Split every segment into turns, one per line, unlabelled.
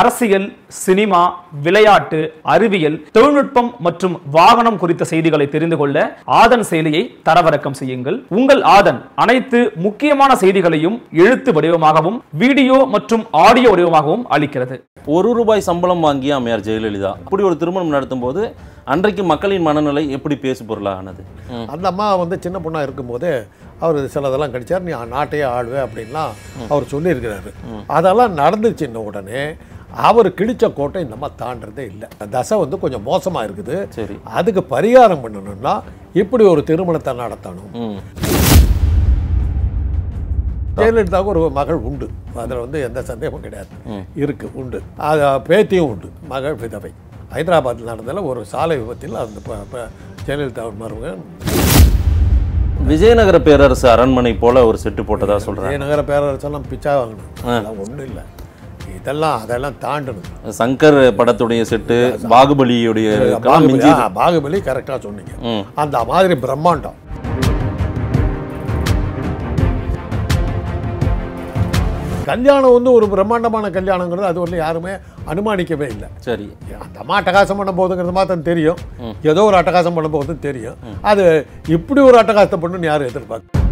அரசியல் சினிமா விளையாட்டு அறிவியல் தொழில்நுட்பம் மற்றும் வாகனம் குறித்த செய்திகளை தெரிந்து கொள்ள ஆதன் செயலியை தரவிறக்கம் செய்யுங்கள் உங்கள் ஆதன் அனைத்து முக்கியமான செய்திகளையும் எழுத்து வடிவமாகவும் வீடியோ மற்றும் ஆடியோ வடிவமாகவும் அளிக்கிறது ஒரு ரூபாய் சம்பளம் வாங்கிய அம்மையார் ஜெயலலிதா அப்படி ஒரு திருமணம் நடத்தும் போது அன்றைக்கு மக்களின் மனநிலை எப்படி பேசு பொருளானது
அந்த அம்மா வந்து சின்ன பொண்ணாக இருக்கும்போது அவர் சிலதெல்லாம் கடிச்சார் நீ நாட்டையே ஆளுவே அப்படின்லாம் அவர் சொல்லியிருக்கிறாரு அதெல்லாம் நடந்துச்சு உடனே அவர் கிழிச்ச கோட்டை நம்ம தாண்டதே இல்லை தசை வந்து கொஞ்சம் மோசமாக இருக்குது சரி அதுக்கு பரிகாரம் பண்ணணும்னா இப்படி ஒரு திருமணத்தை நடத்தணும் ஜெயலலிதாவுக்கு ஒரு மகள் உண்டு அதில் வந்து எந்த சந்தேகமும் கிடையாது இருக்கு உண்டு அது பேத்தியும் உண்டு மகள் விதவை ஹைதராபாத்தில் நடந்ததில் ஒரு சாலை விபத்தில் அந்த ஜெயலலிதா மருமகன்
விஜயநகர பேரரசு அரண்மனை போல ஒரு செட்டு போட்டதா சொல்கிறேன்
விஜயநகர பேரரசெல்லாம் பிச்சா
வாங்கணும்
ஒன்றும் இல்லை இதெல்லாம் அதெல்லாம் தாண்டணும்
சங்கர் படத்துடைய செட்டு பாகுபலியுடைய
பாகுபலி கரெக்டாக சொன்னீங்க அந்த மாதிரி பிரம்மாண்டம் கல்யாணம் வந்து ஒரு பிரம்மாண்டமான கல்யாணங்கிறது அது வந்து யாருமே அனுமானிக்கவே இல்லை சரி அந்த அம்மா அட்டகாசம் பண்ண போகுதுங்கிறது மாத்திரம் தெரியும் ஏதோ ஒரு அட்டகாசம் பண்ண போகுதுன்னு தெரியும் அது இப்படி ஒரு அட்டகாசத்தை பண்ணுன்னு யாரும் எதிர்பார்க்க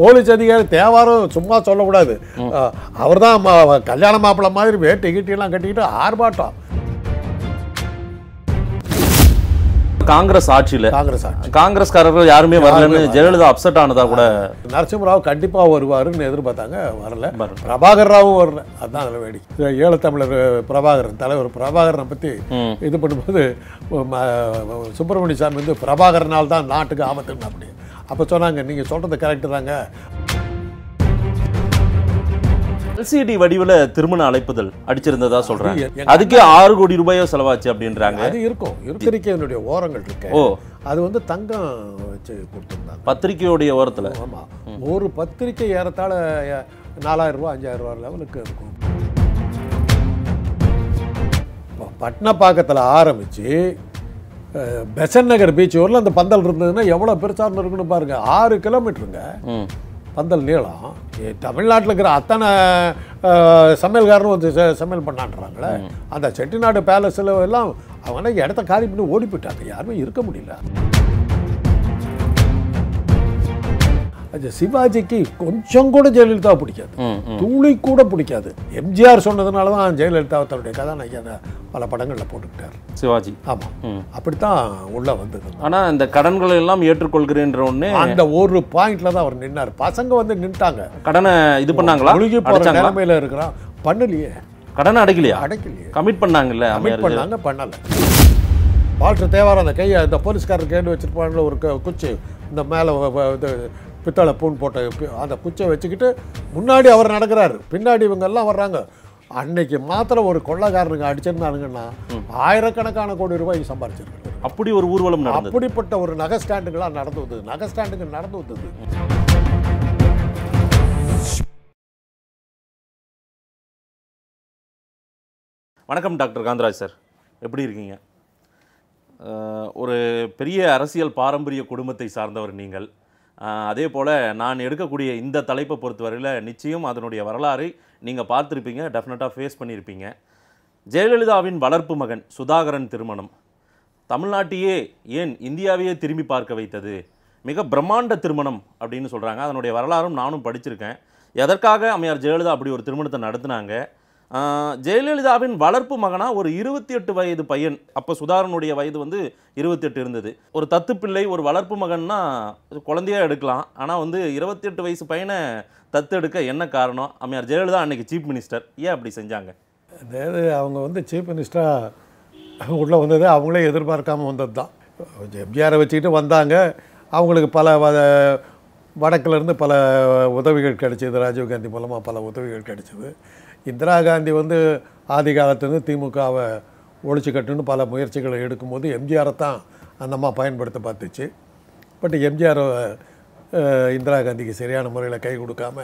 போலீஸ் அதிகாரி தேவாரம் சும்மா சொல்லக்கூடாது அவர் தான் கல்யாண மாப்பிள்ள மாதிரி வேட்டு கிட்டியெல்லாம் கட்டிக்கிட்டு ஆர்ப்பாட்டம்
காங்கிரஸ் ஆட்சியில் காங்கிரஸ் ஆட்சி காங்கிரஸ்காரர்கள் யாருமே வரலன்னு ஜெயலலிதா அப்செட் ஆனதா கூட
நரசிம்மராவ் கண்டிப்பாக வருவாருன்னு எதிர்பார்த்தாங்க வரல பிரபாகர் ராவும் வரல அதுதான் அதில் வேடிக்கை ஈழத்தமிழர் பிரபாகர் தலைவர் பிரபாகரனை பற்றி இது பண்ணும்போது சுப்பிரமணிய சாமி வந்து பிரபாகரனால் தான் நாட்டுக்கு ஆபத்துன்னு அப்படி அப்போ சொன்னாங்க நீங்கள் சொல்கிறது கரெக்டு தாங்க
எல்சிடி வடிவில் திருமண அழைப்புதல் அடிச்சிருந்ததா சொல்றாங்க அதுக்கே ஆறு கோடி ரூபாயோ செலவாச்சு அப்படின்றாங்க அது
இருக்கும் இருக்கிறதுக்கே என்னுடைய ஓரங்கள் இருக்கு ஓ அது வந்து தங்கம் வச்சு கொடுத்துருந்தாங்க
பத்திரிக்கையுடைய ஓரத்தில் ஆமாம்
ஒரு பத்திரிக்கை ஏறத்தாழ நாலாயிரம் ரூபா அஞ்சாயிரம் ரூபா லெவலுக்கு இருக்கும் பட்னப்பாக்கத்தில் ஆரம்பித்து பெசன் நகர் பீச் ஊரில் அந்த பந்தல் இருந்ததுன்னா எவ்வளோ பெருசாக இருக்குன்னு பாருங்கள் ஆறு கிலோமீட்டருங்க பந்தல் நீளம் தமிழ்நாட்டில் இருக்கிற அத்தனை சமையல்காரனும் வந்து சமையல் பண்ணான்றாங்களே அந்த செட்டிநாடு பேலஸில் எல்லாம் அவங்க இடத்த காலி பண்ணி ஓடி போயிட்டாங்க யாருமே இருக்க முடியல அது சிவாஜிக்கு கொஞ்சம் கூட ஜெயலலிதா பிடிக்காது துளி கூட பிடிக்காது எம்ஜிஆர் சொன்னதுனால தான் ஜெயலலிதா தன்னுடைய கதாநாயகியான பல படங்களில் போட்டுக்கிட்டார்
சிவாஜி ஆமாம்
அப்படித்தான் உள்ள வந்தது
ஆனால் இந்த கடன்களை எல்லாம் ஏற்றுக்கொள்கிறேன்ற ஒன்று அந்த
ஒரு பாயிண்ட்ல தான் அவர் நின்னார் பசங்க வந்து நின்ட்டாங்க
கடனை இது பண்ணாங்களா ஒழுகி போகிற நிலைமையில்
இருக்கிறான் பண்ணலையே கடனை அடைக்கலையா அடைக்கலையே
கமிட் பண்ணாங்கல்ல கமிட் பண்ணாங்க பண்ணலை
வாழ்க்கை தேவாரம் அந்த கையை இந்த போலீஸ்காரர் கேண்டு வச்சிருப்பாங்கள ஒரு குச்சி இந்த மேலே இது பித்தளை பூன் போட்ட அந்த குச்சை வச்சுக்கிட்டு முன்னாடி அவர் நடக்கிறாரு பின்னாடி இவங்கெல்லாம் வர்றாங்க அன்னைக்கு மாத்திரம் ஒரு கொள்ளக்காரனுங்க அடிச்சிருந்தாருங்கன்னா ஆயிரக்கணக்கான கோடி ரூபாய் சம்பாரிச்சிருக்கு
அப்படி ஒரு ஊர்வலம் அப்படிப்பட்ட
ஒரு நகை ஸ்டாண்டுங்களாக நடந்து வந்தது நகை ஸ்டாண்டுங்க நடந்து
வந்தது வணக்கம் டாக்டர் காந்தராஜ் சார் எப்படி இருக்கீங்க ஒரு பெரிய அரசியல் பாரம்பரிய குடும்பத்தை சார்ந்தவர் நீங்கள் அதே போல் நான் எடுக்கக்கூடிய இந்த தலைப்பை பொறுத்தவரையில் நிச்சயம் அதனுடைய வரலாறு நீங்கள் பார்த்துருப்பீங்க டெஃபினட்டாக ஃபேஸ் பண்ணியிருப்பீங்க ஜெயலலிதாவின் வளர்ப்பு மகன் சுதாகரன் திருமணம் தமிழ்நாட்டையே ஏன் இந்தியாவையே திரும்பி பார்க்க வைத்தது மிக பிரம்மாண்ட திருமணம் அப்படின்னு சொல்கிறாங்க அதனுடைய வரலாறும் நானும் படிச்சிருக்கேன் எதற்காக அம்மையார் ஜெயலலிதா அப்படி ஒரு திருமணத்தை நடத்தினாங்க ஜெயலலிதாவின் வளர்ப்பு மகனாக ஒரு இருபத்தி எட்டு வயது பையன் அப்போ சுதாரனுடைய வயது வந்து இருபத்தி எட்டு இருந்தது ஒரு தத்து பிள்ளை ஒரு வளர்ப்பு மகன்னா குழந்தையாக எடுக்கலாம் ஆனால் வந்து இருபத்தி எட்டு வயசு பையனை தத்து எடுக்க என்ன காரணம் அம்மையார் ஜெயலலிதா அன்றைக்கி சீஃப் மினிஸ்டர் ஏன் அப்படி செஞ்சாங்க
அதாவது அவங்க வந்து சீஃப் மினிஸ்டராக உள்ளே வந்தது அவங்களே எதிர்பார்க்காமல் வந்தது தான் எம்ஜிஆரை வச்சுக்கிட்டு வந்தாங்க அவங்களுக்கு பல வடக்கிலேருந்து பல உதவிகள் கிடைச்சிது ராஜீவ்காந்தி மூலமாக பல உதவிகள் கிடைச்சிது இந்திரா காந்தி வந்து ஆதி காலத்துலேருந்து திமுகவை ஒழிச்சு கட்டுன்னு பல முயற்சிகளை எடுக்கும்போது எம்ஜிஆரை தான் அந்த அம்மா பயன்படுத்த பார்த்துச்சு பட் எம்ஜிஆர் இந்திரா காந்திக்கு சரியான முறையில் கை கொடுக்காம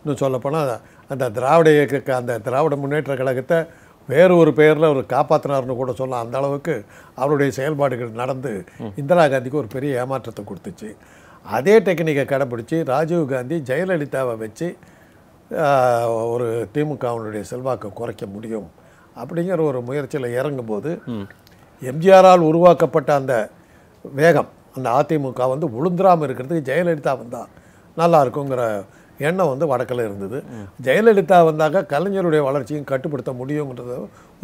இன்னும் சொல்லப்போனால் அந்த திராவிட இயக்க அந்த திராவிட முன்னேற்ற கழகத்தை வேறு ஒரு பெயரில் அவர் காப்பாற்றினார்னு கூட சொல்லலாம் அந்த அளவுக்கு அவருடைய செயல்பாடுகள் நடந்து இந்திரா காந்திக்கு ஒரு பெரிய ஏமாற்றத்தை கொடுத்துச்சு அதே டெக்னிக்கை கடைப்பிடிச்சி ராஜீவ் காந்தி ஜெயலலிதாவை வச்சு ஒரு திமுகவினுடைய செல்வாக்கை குறைக்க முடியும் அப்படிங்கிற ஒரு முயற்சியில் இறங்கும்போது எம்ஜிஆரால் உருவாக்கப்பட்ட அந்த வேகம் அந்த அதிமுக வந்து உளுந்துராமல் இருக்கிறதுக்கு ஜெயலலிதா வந்தால் நல்லா இருக்குங்கிற எண்ணம் வந்து வடக்கில் இருந்தது ஜெயலலிதா வந்தாக்க கலைஞருடைய வளர்ச்சியும் கட்டுப்படுத்த முடியுங்கிறது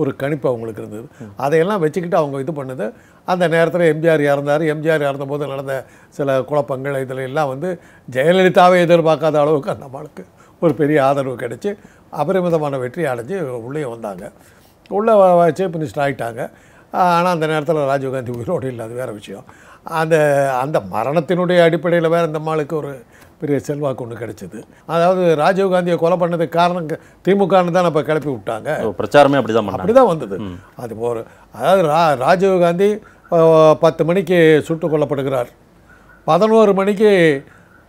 ஒரு கணிப்பு அவங்களுக்கு இருந்தது அதையெல்லாம் வச்சுக்கிட்டு அவங்க இது பண்ணுது அந்த நேரத்தில் எம்ஜிஆர் இறந்தார் எம்ஜிஆர் இறந்தபோது நடந்த சில குழப்பங்கள் இதில் எல்லாம் வந்து ஜெயலலிதாவை எதிர்பார்க்காத அளவுக்கு அந்த ஆளுக்கு ஒரு பெரிய ஆதரவு கிடச்சி அபரிமிதமான வெற்றி அடைஞ்சு உள்ளே வந்தாங்க உள்ளே சீஃப் மினிஸ்டர் ஆகிட்டாங்க ஆனால் அந்த நேரத்தில் ராஜீவ்காந்தி உயிரோடு இல்லை அது வேறு விஷயம் அந்த அந்த மரணத்தினுடைய அடிப்படையில் வேறு இந்த மாளுக்கு ஒரு பெரிய செல்வாக்கு ஒன்று கிடைச்சிது அதாவது ராஜீவ்காந்தியை கொலை பண்ணதுக்கு காரணம் திமுகன்னு தான் இப்போ கிளப்பி விட்டாங்க
பிரச்சாரமே அப்படி தான் அப்படி
தான் வந்தது அது ஒரு அதாவது ரா ராஜீவ்காந்தி பத்து மணிக்கு சுட்டுக் கொல்லப்படுகிறார் பதினோரு மணிக்கு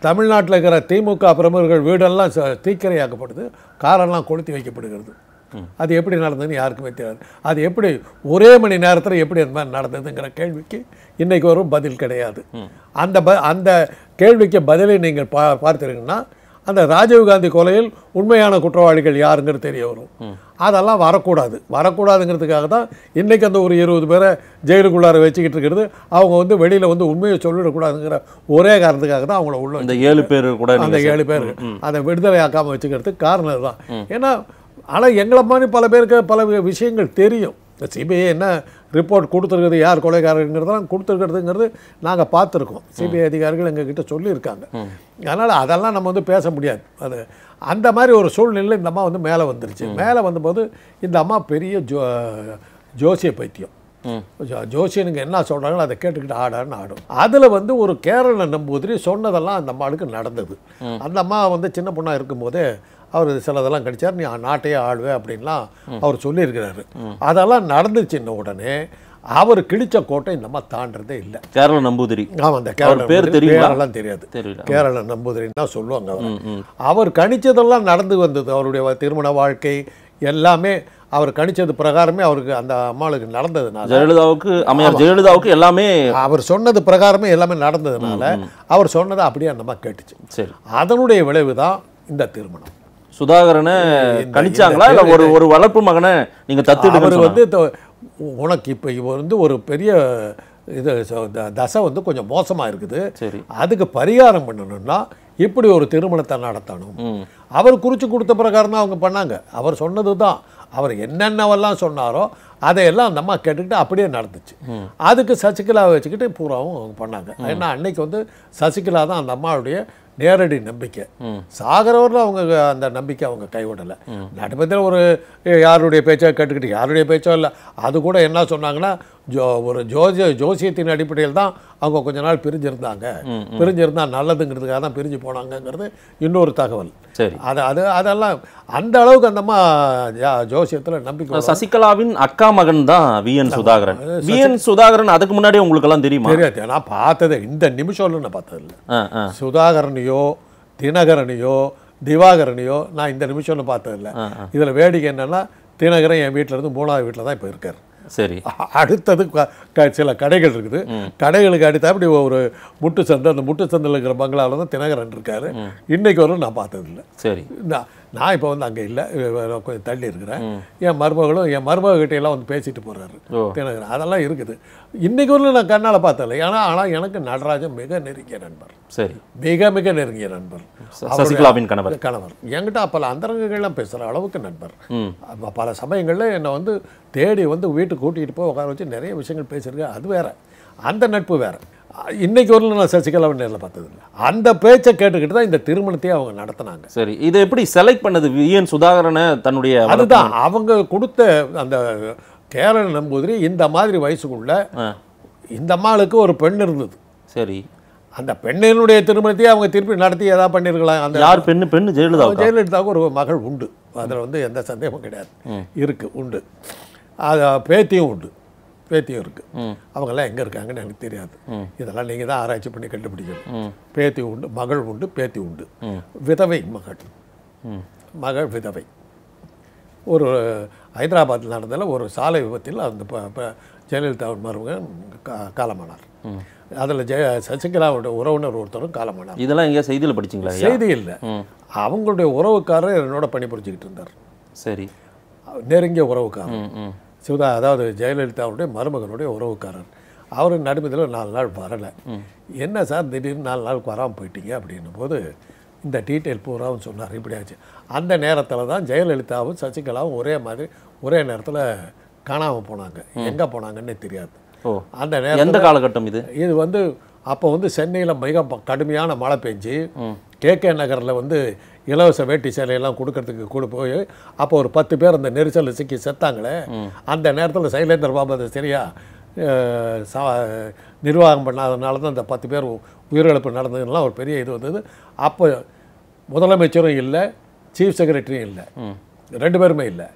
தமிழ்நாட்டில் இருக்கிற திமுக பிரமுகர்கள் வீடெல்லாம் தீக்கிரையாக்கப்படுது காரெல்லாம் கொளுத்தி வைக்கப்படுகிறது அது எப்படி நடந்ததுன்னு யாருக்குமே தெரியாது அது எப்படி ஒரே மணி நேரத்தில் எப்படி அந்த மாதிரி நடந்ததுங்கிற கேள்விக்கு இன்றைக்கு வரும் பதில் கிடையாது அந்த ப அந்த கேள்விக்கு பதிலை நீங்கள் பா பார்த்துருங்கன்னா அந்த ராஜீவ்காந்தி கொலையில் உண்மையான குற்றவாளிகள் யாருங்கிறது தெரிய வரும் அதெல்லாம் வரக்கூடாது வரக்கூடாதுங்கிறதுக்காக தான் இன்றைக்கி அந்த ஒரு இருபது பேரை ஜெயிலுக்குள்ளார வச்சுக்கிட்டு இருக்கிறது அவங்க வந்து வெளியில் வந்து உண்மையை சொல்லிடக்கூடாதுங்கிற ஒரே காரணத்துக்காக தான் அவங்கள
உள்ள இந்த ஏழு பேர் கூட அந்த ஏழு பேர்
அதை விடுதலை ஆக்காமல் வச்சுக்கிறதுக்கு காரணம் தான் ஏன்னா ஆனால் எங்களை மாதிரி பல பேருக்கு பல விஷயங்கள் தெரியும் இந்த சிபிஐ என்ன ரிப்போர்ட் கொடுத்துருக்குது யார் கொலைகாரங்கிறதெல்லாம் கொடுத்துருக்கிறதுங்கிறது நாங்கள் பார்த்துருக்கோம் சிபிஐ அதிகாரிகள் எங்ககிட்ட சொல்லியிருக்காங்க அதனால் அதெல்லாம் நம்ம வந்து பேச முடியாது அது அந்த மாதிரி ஒரு சூழ்நிலையில் இந்த அம்மா வந்து மேலே வந்துருச்சு மேலே வந்தபோது இந்த அம்மா பெரிய ஜோ ஜோசிய பைத்தியம் ஜோசியனுக்கு என்ன சொல்கிறாங்களோ அதை கேட்டுக்கிட்டு ஆடான்னு ஆடும் அதில் வந்து ஒரு கேரள நம்பூதிரி சொன்னதெல்லாம் அந்த அம்மாளுக்கு நடந்தது அந்த அம்மா வந்து சின்ன பொண்ணாக இருக்கும்போதே அவர் சிலதெல்லாம் கடிச்சார் நீ நாட்டையே ஆளுவே அப்படின்லாம் அவர் சொல்லியிருக்கிறாரு அதெல்லாம் நடந்துச்சுன்ன உடனே அவர் கிழிச்ச கோட்டை நம்ம தாண்டதே இல்லை
கேரள நம்பூதிரி ஆமாம் அந்த கேரள பேர் தெரியும் தெரியாது கேரள
நம்பூதிரின்னு தான் சொல்லுவாங்க அவர் அவர் கணிச்சதெல்லாம் நடந்து வந்தது அவருடைய திருமண வாழ்க்கை எல்லாமே அவர் கணிச்சது பிரகாரமே அவருக்கு அந்த அம்மாளுக்கு நடந்ததுனால ஜெயலலிதாவுக்கு அம்மையார் ஜெயலலிதாவுக்கு எல்லாமே அவர் சொன்னது பிரகாரமே எல்லாமே நடந்ததுனால அவர் சொன்னதை அப்படியே அந்த மாதிரி கேட்டுச்சு சரி அதனுடைய விளைவு தான் இந்த திருமணம் சுதாகரனை கணிச்சாங்களா இல்லை ஒரு ஒரு
வளர்ப்பு மகனை நீங்கள் தத்து அவர் வந்து
உனக்கு இப்போ இவர் வந்து ஒரு பெரிய இது தசை வந்து கொஞ்சம் மோசமாக இருக்குது சரி அதுக்கு பரிகாரம் பண்ணணும்னா இப்படி ஒரு திருமணத்தை நடத்தணும் அவர் குறித்து கொடுத்த பிரகாரம் தான் அவங்க பண்ணாங்க அவர் சொன்னது தான் அவர் என்னென்னவெல்லாம் சொன்னாரோ அதையெல்லாம் அந்த அம்மா கேட்டுக்கிட்டு அப்படியே நடந்துச்சு அதுக்கு சசிகலாவை வச்சுக்கிட்டு பூராவும் அவங்க பண்ணாங்க ஏன்னா அன்னைக்கு வந்து சசிகலா தான் அந்த அம்மாவுடைய நேரடி நம்பிக்கை சாகிறவரில் அவங்க அந்த நம்பிக்கை அவங்க கைவிடலை நடுப்பத்தில் ஒரு யாருடைய பேச்சா கேட்டுக்கிட்டு யாருடைய பேச்சோ இல்லை அது கூட என்ன சொன்னாங்கன்னா ஜோ ஒரு ஜோசிய ஜோசியத்தின் அடிப்படையில் தான் அவங்க கொஞ்ச நாள் பிரிஞ்சிருந்தாங்க பிரிஞ்சிருந்தால் நல்லதுங்கிறதுக்காக தான் பிரிஞ்சு போனாங்கங்கிறது இன்னொரு தகவல் சரி அது அது அதெல்லாம் அந்த அளவுக்கு அந்தம்மா ஜோசியத்தில் நம்பிக்கை
சசிகலாவின் அக்கா மகன் தான் V N Sudhakaran V N Sudhakaran அதுக்கு முன்னாடி உங்களுக்கெல்லாம் தெரியுமா தெரியாது
நான் பார்த்தது
இந்த நிமிஷம்னு நான் பார்த்ததில்ல
சுதாகரனையோ தினகரனையோ திவாகரனையோ நான் இந்த நிமிஷம்னு பார்த்ததில்ல இதில் வேடிக்கை என்னென்னா தினகரன் என் வீட்டிலேருந்து மூணாவது வீட்டில் தான் இப்போ இருக்கார் சரி அடுத்தது சில கடைகள் இருக்குது கடைகளுக்கு அடுத்த அப்படி ஒரு முட்டு சந்தை அந்த முட்டு சந்தையில் இருக்கிற பங்களாவில் தான் தினகரன் இருக்காரு இன்னைக்கு வரும் நான் பார்த்ததில்லை சரி நான் நான் இப்போ வந்து அங்கே இல்லை கொஞ்சம் தள்ளி இருக்கிறேன் என் மருமகளும் என் மருமகிட்ட எல்லாம் வந்து பேசிட்டு போறாரு தினகரன் அதெல்லாம் இருக்குது இன்றைக்கு வரலும் நான் கண்ணால் பார்த்தல ஏன்னா ஆனால் எனக்கு நடராஜன் மிக நெருங்கிய நண்பர் சரி மிக மிக நெருங்கிய நண்பர் சசிகலாவின் கணவர் கணவர் என்கிட்ட பல அந்தரங்கங்கள்லாம் பேசுகிற அளவுக்கு நண்பர் பல சமயங்களில் என்னை வந்து தேடி வந்து வீட்டுக்கு கூட்டிகிட்டு போய் உட்கார வச்சு நிறைய விஷயங்கள் பேசியிருக்கேன் அது வேறு அந்த நட்பு வேறு இன்னைக்கு ஒரு நான் சசிகலா நேரில் இல்லை அந்த பேச்சை கேட்டுக்கிட்டு தான் இந்த திருமணத்தையே அவங்க நடத்தினாங்க சரி இதை எப்படி செலக்ட் பண்ணது விஎன் சுதாகரனை தன்னுடைய அதுதான் அவங்க கொடுத்த அந்த கேரள நம்பூதிரி இந்த மாதிரி வயசுக்குள்ள இந்த அம்மாளுக்கு ஒரு பெண் இருந்தது சரி அந்த பெண்ணினுடைய திருமணத்தையே அவங்க திருப்பி நடத்தி ஏதாவது பண்ணியிருக்கலாம் அந்த யார் பெண்ணு பெண்ணு ஜெயலலிதா ஜெயலலிதாவுக்கு ஒரு மகள் உண்டு அதில் வந்து எந்த சந்தேகமும் கிடையாது இருக்குது உண்டு அது பேத்தியும் உண்டு பேத்தியும் இருக்குது அவங்கெல்லாம் எங்கே இருக்காங்கன்னு எனக்கு தெரியாது இதெல்லாம் நீங்கள் தான் ஆராய்ச்சி பண்ணி கண்டுபிடிக்கணும் பேத்தி உண்டு மகள் உண்டு பேத்தி உண்டு விதவை மகள் மகள் விதவை ஒரு ஹைதராபாத்தில் நடந்தால் ஒரு சாலை விபத்தில் அந்த ஜெயலலிதா மருமகன் கா காலமானார் அதில் ஜெய சசிகலாவோட உறவினர் ஒருத்தரும் காலமானார்
இதெல்லாம் எங்கேயா செய்தியில் படிச்சிங்களா செய்தி இல்லை
அவங்களுடைய உறவுக்காரர் என்னோட பணி புரிஞ்சுக்கிட்டு இருந்தார் சரி நெருங்கிய உறவுக்காரர் சிவதா அதாவது ஜெயலலிதாவுடைய மருமகனுடைய உறவுக்காரர் அவர் நடுமதியில் நாலு நாள் வரலை என்ன சார் திடீர்னு நாலு நாள் வராமல் போயிட்டீங்க அப்படின்னும் போது இந்த டீட்டெயில் பூராவும் சொன்னார் இப்படியாச்சு அந்த நேரத்தில் தான் ஜெயலலிதாவும் சசிகலாவும் ஒரே மாதிரி ஒரே நேரத்தில் காணாமல் போனாங்க எங்கே போனாங்கன்னே தெரியாது அந்த நேரம் எந்த காலகட்டம் இது இது வந்து அப்போ வந்து சென்னையில் மிக கடுமையான மழை பெஞ்சு கேகே நகரில் வந்து இலவச வேட்டி சேலையெல்லாம் கொடுக்கறதுக்கு கூட போய் அப்போ ஒரு பத்து பேர் அந்த நெரிசலில் சிக்கி செத்தாங்களே அந்த நேரத்தில் சைலேந்தர் பாபு சரியாக சா நிர்வாகம் பண்ணாதனால தான் அந்த பத்து பேர் உயிரிழப்பு நடந்ததுலாம் ஒரு பெரிய இது வந்தது அப்போ முதலமைச்சரும் இல்லை சீஃப் செக்ரட்டரியும் இல்லை ரெண்டு பேருமே இல்லை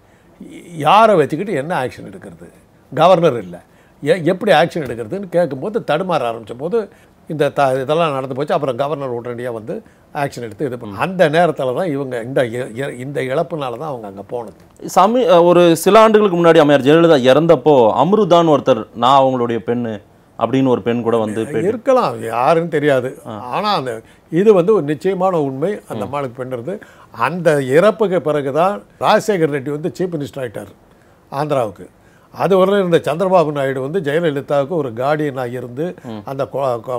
யாரை வச்சுக்கிட்டு என்ன ஆக்ஷன் எடுக்கிறது கவர்னர் இல்லை எ எப்படி ஆக்ஷன் எடுக்கிறதுன்னு கேட்கும்போது தடுமாற ஆரம்பித்த போது இந்த த இதெல்லாம் நடந்து போச்சு அப்புறம் கவர்னர் உடனடியாக வந்து ஆக்ஷன் எடுத்து இது பண்ணும் அந்த நேரத்தில் தான் இவங்க இந்த இந்த இழப்புனால தான் அவங்க அங்கே
போனது சமி ஒரு சில ஆண்டுகளுக்கு முன்னாடி அமையார் ஜெயலலிதா இறந்தப்போ அம்ருதான் ஒருத்தர் நான் அவங்களுடைய பெண் அப்படின்னு ஒரு பெண் கூட வந்து
இருக்கலாம் யாருன்னு தெரியாது ஆனால் அந்த இது வந்து ஒரு நிச்சயமான உண்மை அந்த அம்மாளுக்கு பெண்ணுறது அந்த இறப்புக்கு பிறகு தான் ராஜசேகர் ரெட்டி வந்து சீஃப் மினிஸ்டர் ஆகிட்டார் ஆந்திராவுக்கு அது வரையிலும் இருந்த சந்திரபாபு நாயுடு வந்து ஜெயலலிதாவுக்கு ஒரு கார்டியனாக இருந்து அந்த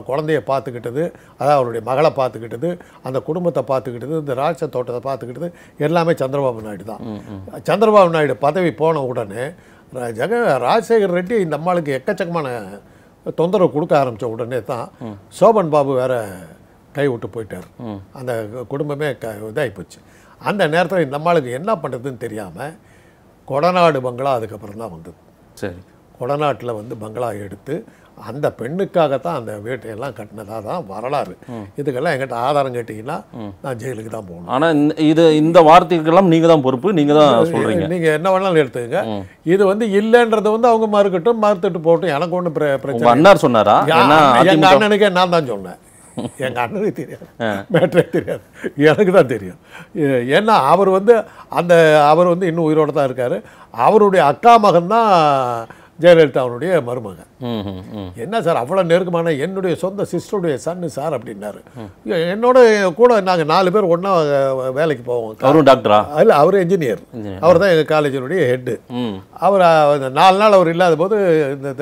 குழந்தைய பார்த்துக்கிட்டது அதாவது அவருடைய மகளை பார்த்துக்கிட்டது அந்த குடும்பத்தை பார்த்துக்கிட்டது இந்த ராட்ச தோட்டத்தை பார்த்துக்கிட்டது எல்லாமே சந்திரபாபு நாயுடு தான் சந்திரபாபு நாயுடு பதவி போன உடனே ஜெக ராஜசேகர் ரெட்டி இந்த அம்மாளுக்கு எக்கச்சக்கமான தொந்தரவு கொடுக்க ஆரம்பித்த உடனே தான் சோபன் பாபு வேற கை விட்டு போயிட்டார் அந்த குடும்பமே க இதாகி போச்சு அந்த நேரத்தில் இந்த அம்மாளுக்கு என்ன பண்ணுறதுன்னு தெரியாமல் கொடநாடு பங்களா அதுக்கப்புறம் தான் வந்தது சரி கொடநாட்டில் வந்து பங்களா எடுத்து அந்த பெண்ணுக்காகத்தான் அந்த வேட்டையெல்லாம் கட்டினதாக தான் வரலாறு இதுக்கெல்லாம் எங்கிட்ட ஆதாரம் கேட்டிங்கன்னா நான் ஜெயிலுக்கு தான் போகணும்
ஆனால் இது இந்த வார்த்தைக்கெல்லாம் நீங்கள் தான் பொறுப்பு நீங்கள் தான் சொல்கிறீங்க
நீங்கள் என்ன வேணாலும் எடுத்துக்கங்க இது வந்து இல்லைன்றத வந்து அவங்க மறுக்கட்டும் மறுத்துட்டு போட்டும் எனக்கு ஒன்றும் பிரச்சனை அண்ணார் சொன்னாரா எங்கள் அண்ணனுக்கே நான் தான் சொன்னேன் எங்கள் அண்ணனுக்கு தெரியாது மேட்ரே தெரியாது எனக்கு தான் தெரியும் ஏன்னா அவர் வந்து அந்த அவர் வந்து இன்னும் உயிரோடு தான் இருக்கார் அவருடைய அக்கா மகன் தான் ஜெயலலிதா அவனுடைய மருமகன் என்ன சார் அவ்வளோ நெருக்கமான என்னுடைய சொந்த சிஸ்டருடைய சன்னு சார் அப்படின்னாரு என்னோட கூட நாங்கள் நாலு பேர் ஒன்றா வேலைக்கு போவோம் டாக்டரா இல்லை அவர் என்ஜினியர் அவர் தான் எங்கள் காலேஜினுடைய ஹெட்டு அவர் நாலு நாள் அவர் இல்லாத போது இந்த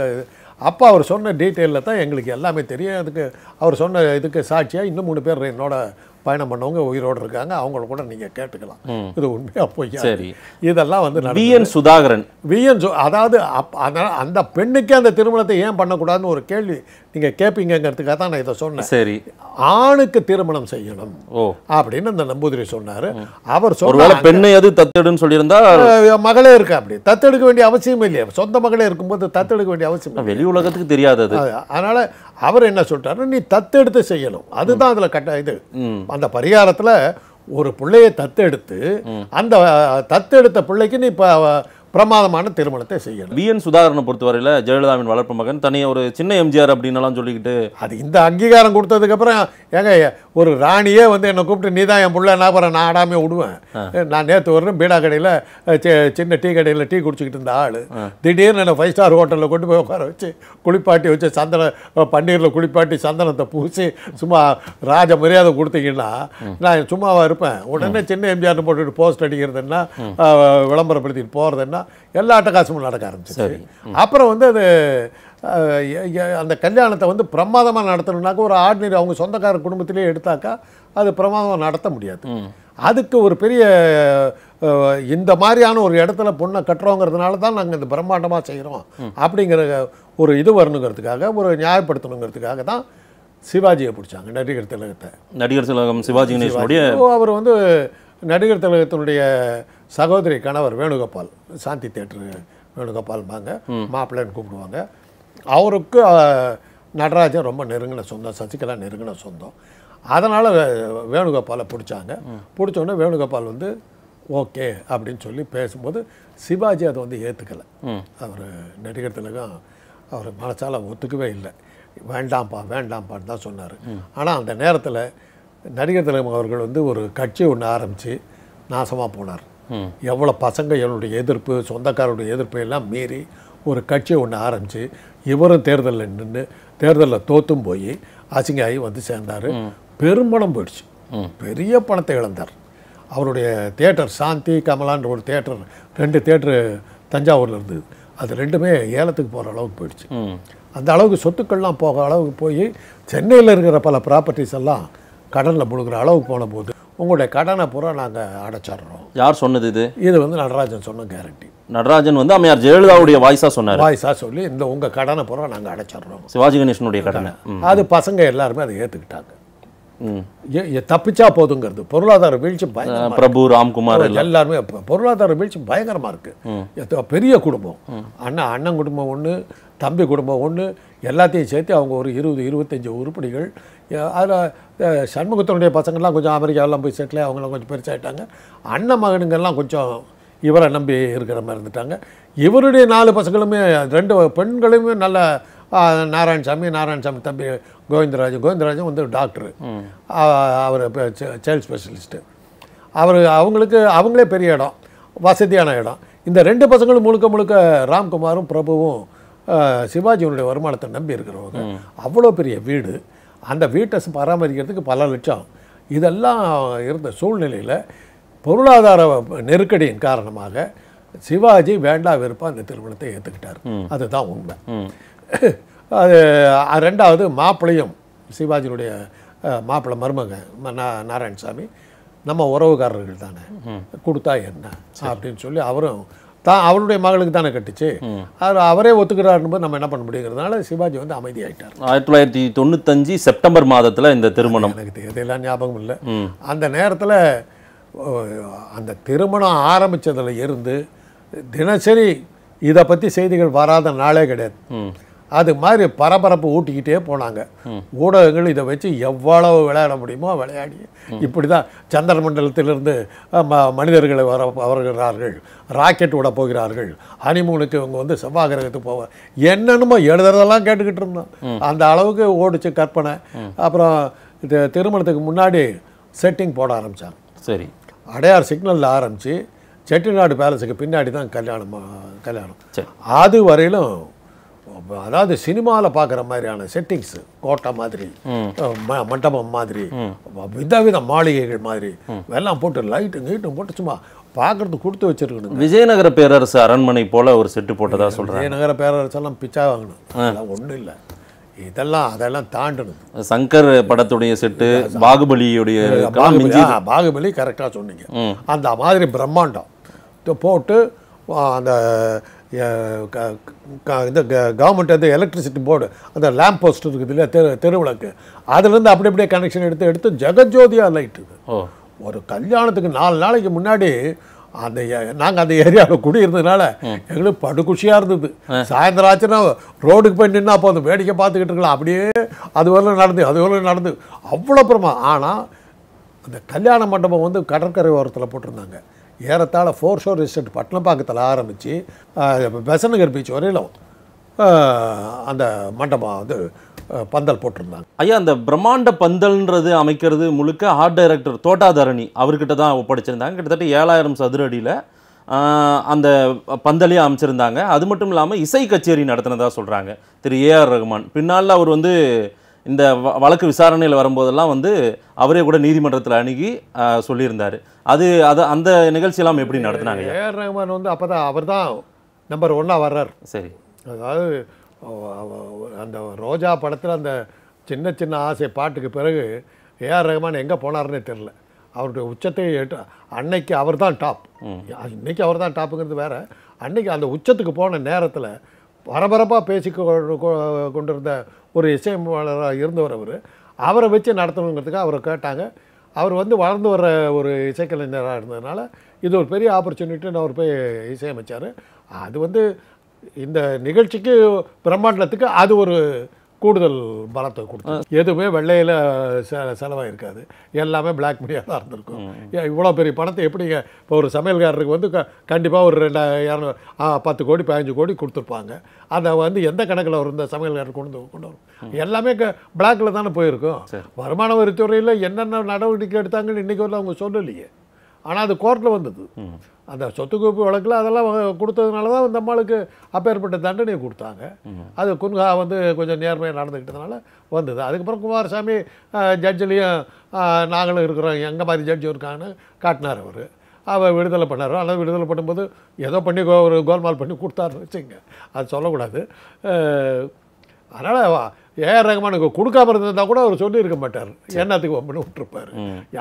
அப்போ அவர் சொன்ன டீட்டெயிலில் தான் எங்களுக்கு எல்லாமே தெரியும் அதுக்கு அவர் சொன்ன இதுக்கு சாட்சியாக இன்னும் மூணு பேர் என்னோட பயணம் பண்ணவங்க உயிரோடு இருக்காங்க அவங்கள கூட நீங்கள் கேட்டுக்கலாம் இது உண்மையாக போய் சரி இதெல்லாம் வந்து விஎன் சுதாகரன் விஎன் சு அதாவது அப் அந்த பெண்ணுக்கே அந்த திருமணத்தை ஏன் பண்ணக்கூடாதுன்னு ஒரு கேள்வி நீங்கள் கேட்பீங்கிறதுக்காக தான் நான் இதை சொன்னேன் சரி ஆணுக்கு திருமணம் செய்யணும் ஓ அப்படின்னு அந்த நம்பூதிரி சொன்னார் அவர் சொன்னார்
பெண்ணை எது தத்தெடுன்னு சொல்லியிருந்தா
மகளே இருக்கு அப்படி தத்தெடுக்க வேண்டிய அவசியம் இல்லையா சொந்த மகளே இருக்கும்போது தத்தெடுக்க வேண்டிய அவசியம்
வெளி உலகத்துக்கு தெரியாதது
அதனால அவர் என்ன சொல்றாரு நீ தத்தெடுத்து செய்யணும் அதுதான் அதில் கட்ட இது அந்த பரிகாரத்தில் ஒரு பிள்ளையை தத்தெடுத்து அந்த தத்தெடுத்த பிள்ளைக்கு நீ இப்போ பிரமாதமான திருமணத்தை செய்யணும்
பி என் சுதாகரனை பொறுத்தவரையில் ஜெயலலிதாவின் வளர்ப்பு மகன் தனியாக ஒரு சின்ன எம்ஜிஆர் அப்படின்னலாம் சொல்லிக்கிட்டு அது
இந்த அங்கீகாரம் கொடுத்ததுக்கப்புறம் ஏங்க ஒரு ராணியே வந்து என்னை கூப்பிட்டு நீ தான் என் பிள்ளை நான் அப்புறம் நான் ஆடாமே விடுவேன் நான் நேற்று வரணும் பீடா கடையில் சின்ன டீ கடையில் டீ குடிச்சிக்கிட்டு இருந்த ஆள் திடீர்னு என்னை ஃபைவ் ஸ்டார் ஹோட்டலில் கொண்டு போய் உட்கார வச்சு குளிப்பாட்டி வச்சு சந்தன பன்னீரில் குளிப்பாட்டி சந்தனத்தை பூசி சும்மா ராஜ மரியாதை கொடுத்தீங்கன்னா நான் சும்மாவாக இருப்பேன் உடனே சின்ன எம்ஜிஆர்னு போட்டுட்டு போஸ்ட் அடிக்கிறதுன்னா விளம்பரப்படுத்திட்டு போகிறதுன்னா தான் எல்லா அட்டகாசமும் நடக்க ஆரம்பிச்சு அப்புறம் வந்து அது அந்த கல்யாணத்தை வந்து பிரமாதமாக நடத்தணுன்னாக்கா ஒரு ஆர்டினரி அவங்க சொந்தக்கார குடும்பத்திலே எடுத்தாக்கா அது பிரமாதமாக நடத்த முடியாது அதுக்கு ஒரு பெரிய இந்த மாதிரியான ஒரு இடத்துல பொண்ணை கட்டுறோங்கிறதுனால தான் நாங்கள் இந்த பிரம்மாண்டமாக செய்கிறோம் அப்படிங்கிற ஒரு இது வரணுங்கிறதுக்காக ஒரு நியாயப்படுத்தணுங்கிறதுக்காக தான் சிவாஜியை பிடிச்சாங்க நடிகர் திலகத்தை
நடிகர் திலகம் சிவாஜி
அவர் வந்து நடிகர் திலகத்தினுடைய சகோதரி கணவர் வேணுகோபால் சாந்தி தேட்டரு பாங்க மாப்பிள்ளைன்னு கூப்பிடுவாங்க அவருக்கு நடராஜன் ரொம்ப நெருங்கின சொந்தம் சசிகலா நெருங்கின சொந்தம் அதனால் வேணுகோபாலை பிடிச்சாங்க பிடிச்சோடனே வேணுகோபால் வந்து ஓகே அப்படின்னு சொல்லி பேசும்போது சிவாஜி அதை வந்து ஏற்றுக்கலை அவர் நடிகர் திலகம் அவர் மனசால் ஒத்துக்கவே இல்லை வேண்டாம்ப்பா வேண்டாம்ப்பான்னு தான் சொன்னார் ஆனால் அந்த நேரத்தில் நடிகர் திலகம் அவர்கள் வந்து ஒரு கட்சி ஒன்று ஆரம்பித்து நாசமாக போனார் எவ்வளோ பசங்க என்னுடைய எதிர்ப்பு சொந்தக்காரருடைய எதிர்ப்பு எல்லாம் மீறி ஒரு கட்சியை ஒன்று ஆரம்பித்து இவரும் தேர்தலில் நின்று தேர்தலில் தோற்றும் போய் அசிங்க ஆகி வந்து சேர்ந்தார் பெரும்பணம் போயிடுச்சு பெரிய பணத்தை இழந்தார் அவருடைய தேட்டர் சாந்தி கமலான்ற ஒரு தேட்டர் ரெண்டு தேட்டரு தஞ்சாவூரில் இருந்தது அது ரெண்டுமே ஏலத்துக்கு போகிற அளவுக்கு போயிடுச்சு அந்த அளவுக்கு சொத்துக்கள்லாம் போக அளவுக்கு போய் சென்னையில் இருக்கிற பல ப்ராப்பர்ட்டிஸ் எல்லாம் கடனில்
முழுகிற அளவுக்கு போன போது
உங்களுடைய கடனை பூரா நாங்கள் அடைச்சிட்றோம்
யார் சொன்னது இது இது வந்து நடராஜன் சொன்ன கேரண்டி நடராஜன் வந்து அம்மையார் ஜெயலலிதாவுடைய வாய்ஸாக சொன்னார்
வாய்ஸாக சொல்லி இந்த உங்கள் கடனை பூரா நாங்கள் அடைச்சிடுறோம்
சிவாஜி கணேசனுடைய கடனை
அது பசங்க எல்லாருமே அதை ஏற்றுக்கிட்டாங்க தப்பிச்சா போதுங்கிறது பொருளாதார வீழ்ச்சி பயங்கரமா பிரபு ராம்குமார் எல்லாருமே பொருளாதார வீழ்ச்சி பயங்கரமா
இருக்கு
பெரிய குடும்பம் அண்ணன் அண்ணன் குடும்பம் ஒன்று தம்பி குடும்பம் ஒன்று எல்லாத்தையும் சேர்த்து அவங்க ஒரு இருபது இருபத்தஞ்சி உருப்படிகள் அதில் சண்முகத்தினுடைய பசங்கள்லாம் கொஞ்சம் அமெரிக்காவெல்லாம் போய் செட்டில் அவங்களாம் கொஞ்சம் பெருசாகிட்டாங்க அண்ணன் மகனுங்கள்லாம் கொஞ்சம் இவரை நம்பி இருக்கிற மாதிரி இருந்துட்டாங்க இவருடைய நாலு பசங்களுமே ரெண்டு பெண்களுமே நல்லா நாராயணசாமி நாராயணசாமி தம்பி கோவிந்தராஜ் கோவிந்தராஜன் வந்து டாக்டரு அவர் சைல்டு ஸ்பெஷலிஸ்ட்டு அவர் அவங்களுக்கு அவங்களே பெரிய இடம் வசதியான இடம் இந்த ரெண்டு பசங்களும் முழுக்க முழுக்க ராம்குமாரும் பிரபுவும் சிவாஜியனுடைய வருமானத்தை நம்பி இருக்கிறவங்க அவ்வளோ பெரிய வீடு அந்த வீட்டை பராமரிக்கிறதுக்கு பல லட்சம் இதெல்லாம் இருந்த சூழ்நிலையில் பொருளாதார நெருக்கடியின் காரணமாக சிவாஜி வேண்டா வெறுப்பாக அந்த திருமணத்தை ஏற்றுக்கிட்டார் அதுதான் உண்மை அது ரெண்டாவது மாப்பிள்ளையும் சிவாஜியினுடைய மாப்பிள்ளை மருமக நாராயணசாமி நம்ம உறவுக்காரர்கள் தானே கொடுத்தா என்ன அப்படின்னு சொல்லி அவரும் தான் அவருடைய மகளுக்கு தானே கட்டுச்சு அவர் அவரே ஒத்துக்கிறாருன்னு நம்ம என்ன பண்ண முடியுங்கிறதுனால சிவாஜி வந்து அமைதியாயிட்டார்
ஆயிரத்தி தொள்ளாயிரத்தி தொண்ணூத்தஞ்சு செப்டம்பர் மாதத்தில் இந்த திருமணம் எனக்கு
இதெல்லாம் ஞாபகம் இல்லை அந்த நேரத்தில் அந்த திருமணம் ஆரம்பித்ததில் இருந்து தினசரி இதை பற்றி செய்திகள் வராத நாளே கிடையாது அது மாதிரி பரபரப்பு ஊட்டிக்கிட்டே போனாங்க ஊடகங்கள் இதை வச்சு எவ்வளவு விளையாட முடியுமோ விளையாடி இப்படி தான் சந்திரமண்டலத்திலிருந்து ம மனிதர்களை வர வருகிறார்கள் ராக்கெட் விட போகிறார்கள் ஹனிமூனுக்கு இவங்க வந்து செவ்வாய் கிரகத்துக்கு போவ என்னென்னமோ எழுதுறதெல்லாம் கேட்டுக்கிட்டு இருந்தோம் அந்த அளவுக்கு ஓடிச்சு கற்பனை அப்புறம் இது திருமணத்துக்கு முன்னாடி செட்டிங் போட ஆரம்பித்தாங்க சரி அடையார் சிக்னலில் ஆரம்பித்து செட்டிநாடு பேலஸுக்கு பின்னாடி தான் கல்யாணம் கல்யாணம் அது வரையிலும் அதாவது சினிமாவில் பார்க்குற மாதிரியான செட்டிங்ஸ் கோட்டை மாதிரி மண்டபம் மாதிரி விதவித மாளிகைகள் மாதிரி எல்லாம் போட்டு லைட்டு நீட்டும் போட்டு சும்மா பார்க்கறது கொடுத்து வச்சிருக்கணும்
விஜயநகர பேரரசு அரண்மனை போல ஒரு செட்டு போட்டதாக சொல்கிறேன்
விஜயநகர பேரரசெல்லாம் பிச்சா வாங்கணும் அதெல்லாம் ஒன்றும் இல்லை இதெல்லாம் அதெல்லாம் தாண்டணும்
சங்கர் படத்துடைய செட்டு பாகுபலியுடைய
பாகுபலி கரெக்டாக சொன்னீங்க அந்த மாதிரி பிரம்மாண்டம் போட்டு அந்த இந்த கவர்மெண்ட் வந்து எலக்ட்ரிசிட்டி போர்டு அந்த லேம்ப் போஸ்ட் இருக்குது இல்லையா தெரு தெருவிளக்கு அதுலேருந்து அப்படி அப்படியே கனெக்ஷன் எடுத்து எடுத்து ஜெகஜோதியாக லைட் இது ஒரு கல்யாணத்துக்கு நாலு நாளைக்கு முன்னாடி அந்த நாங்கள் அந்த ஏரியாவில் குடியிருந்ததுனால எங்களுக்கு படுகுஷியாக இருந்தது சாயந்தரம் ஆச்சுன்னா ரோடுக்கு போய் நின்னா போதும் வேடிக்கை பார்த்துக்கிட்டு இருக்கலாம் அப்படியே அது வரலும் நடந்து அது வரலும் நடந்து அவ்வளோ பிரமா ஆனால் அந்த கல்யாண மண்டபம் வந்து கடற்கரை ஓரத்தில் போட்டிருந்தாங்க ఏరతాళ ఫోర్ షోర్ రిసార్ట్ పట్నపాకతల ஆரம்பித்து பெசநகர் பீச் வரையிலும் அந்த மண்டபம் அது பந்தல் போட்டிருந்தாங்க
ஐயா அந்த பிரம்மாண்ட பந்தல்ன்றது அமைக்கிறது முழுக்க ஆர்ட் டைரக்டர் தோட்டாதரணி அவர்கிட்ட தான் ஒப்படைச்சிருந்தாங்க கிட்டத்தட்ட ஏழாயிரம் சதுர அடியில் அந்த பந்தலையும் அமைச்சிருந்தாங்க அது மட்டும் இல்லாமல் இசை கச்சேரி நடத்தினதாக சொல்கிறாங்க திரு ஏஆர் ரகுமான் பின்னால் அவர் வந்து இந்த வழக்கு விசாரணையில் வரும்போதெல்லாம் வந்து அவரே கூட நீதிமன்றத்தில் அணுகி சொல்லியிருந்தார் அது அது அந்த நிகழ்ச்சியெல்லாம் எப்படி நடத்தினாங்க
ஏஆர் ரஹ்மான் வந்து அப்போ தான் அவர் தான் நம்பர் ஒன்னாக வர்றார் சரி அதாவது அந்த ரோஜா படத்தில் அந்த சின்ன சின்ன ஆசை பாட்டுக்கு பிறகு ஏஆர் ரஹ்மான் எங்கே போனார்னே தெரில அவருடைய உச்சத்தை அன்னைக்கு அவர் தான் டாப் இன்னைக்கு அவர் தான் டாப்புங்கிறது வேற அன்னைக்கு அந்த உச்சத்துக்கு போன நேரத்தில் பரபரப்பாக பேசி கொண்டிருந்த ஒரு இசையமைப்பாளராக இருந்தவர் அவர் அவரை வச்சு நடத்தணுங்கிறதுக்கு அவரை கேட்டாங்க அவர் வந்து வளர்ந்து வர்ற ஒரு இசைக்கலைஞராக இருந்ததுனால இது ஒரு பெரிய நான் அவர் போய் இசையமைச்சார் அது வந்து இந்த நிகழ்ச்சிக்கு பிரம்மாண்டத்துக்கு அது ஒரு கூடுதல் பலத்தை கொடுத்து எதுவுமே வெள்ளையில் செலவாயிருக்காது செலவாக இருக்காது எல்லாமே பிளாக் மணியாக தான் இருந்திருக்கும் இவ்வளோ பெரிய பணத்தை எப்படிங்க இப்போ ஒரு சமையல்காரருக்கு வந்து க கண்டிப்பாக ஒரு ரெண்டாயிரம் பத்து கோடி பதினஞ்சு கோடி கொடுத்துருப்பாங்க அதை வந்து எந்த கணக்கில் ஒரு இந்த சமையல்காரர் கொண்டு கொண்டு வரும் எல்லாமே க பிளாக்கில் தானே போயிருக்கும் வருமான வரித்துறையில் என்னென்ன நடவடிக்கை எடுத்தாங்கன்னு இன்றைக்கி வந்து அவங்க சொல்லலையே ஆனால் அது கோர்ட்டில் வந்தது அந்த சொத்து குவிப்பு வழக்கில் அதெல்லாம் கொடுத்ததுனால தான் அந்த அம்மாளுக்கு அப்பேற்பட்ட தண்டனையை கொடுத்தாங்க அது குன்கா வந்து கொஞ்சம் நேர்மையாக நடந்துக்கிட்டதுனால வந்தது அதுக்கப்புறம் குமாரசாமி ஜட்ஜிலையும் நாங்களும் இருக்கிறோம் எங்கள் மாதிரி ஜட்ஜும் இருக்காங்கன்னு காட்டினார் அவர் அவர் விடுதலை பண்ணார் ஆனால் விடுதலை பண்ணும்போது ஏதோ பண்ணி ஒரு கோல்மால் பண்ணி கொடுத்தாருன்னு வச்சுங்க அது சொல்லக்கூடாது அதனால் ஏஆர் ரகுமானுக்கு கொடுக்காம இருந்திருந்தா கூட அவர் சொல்லியிருக்க மாட்டார் என்னத்துக்கு ஒம்பனு விட்டுருப்பார்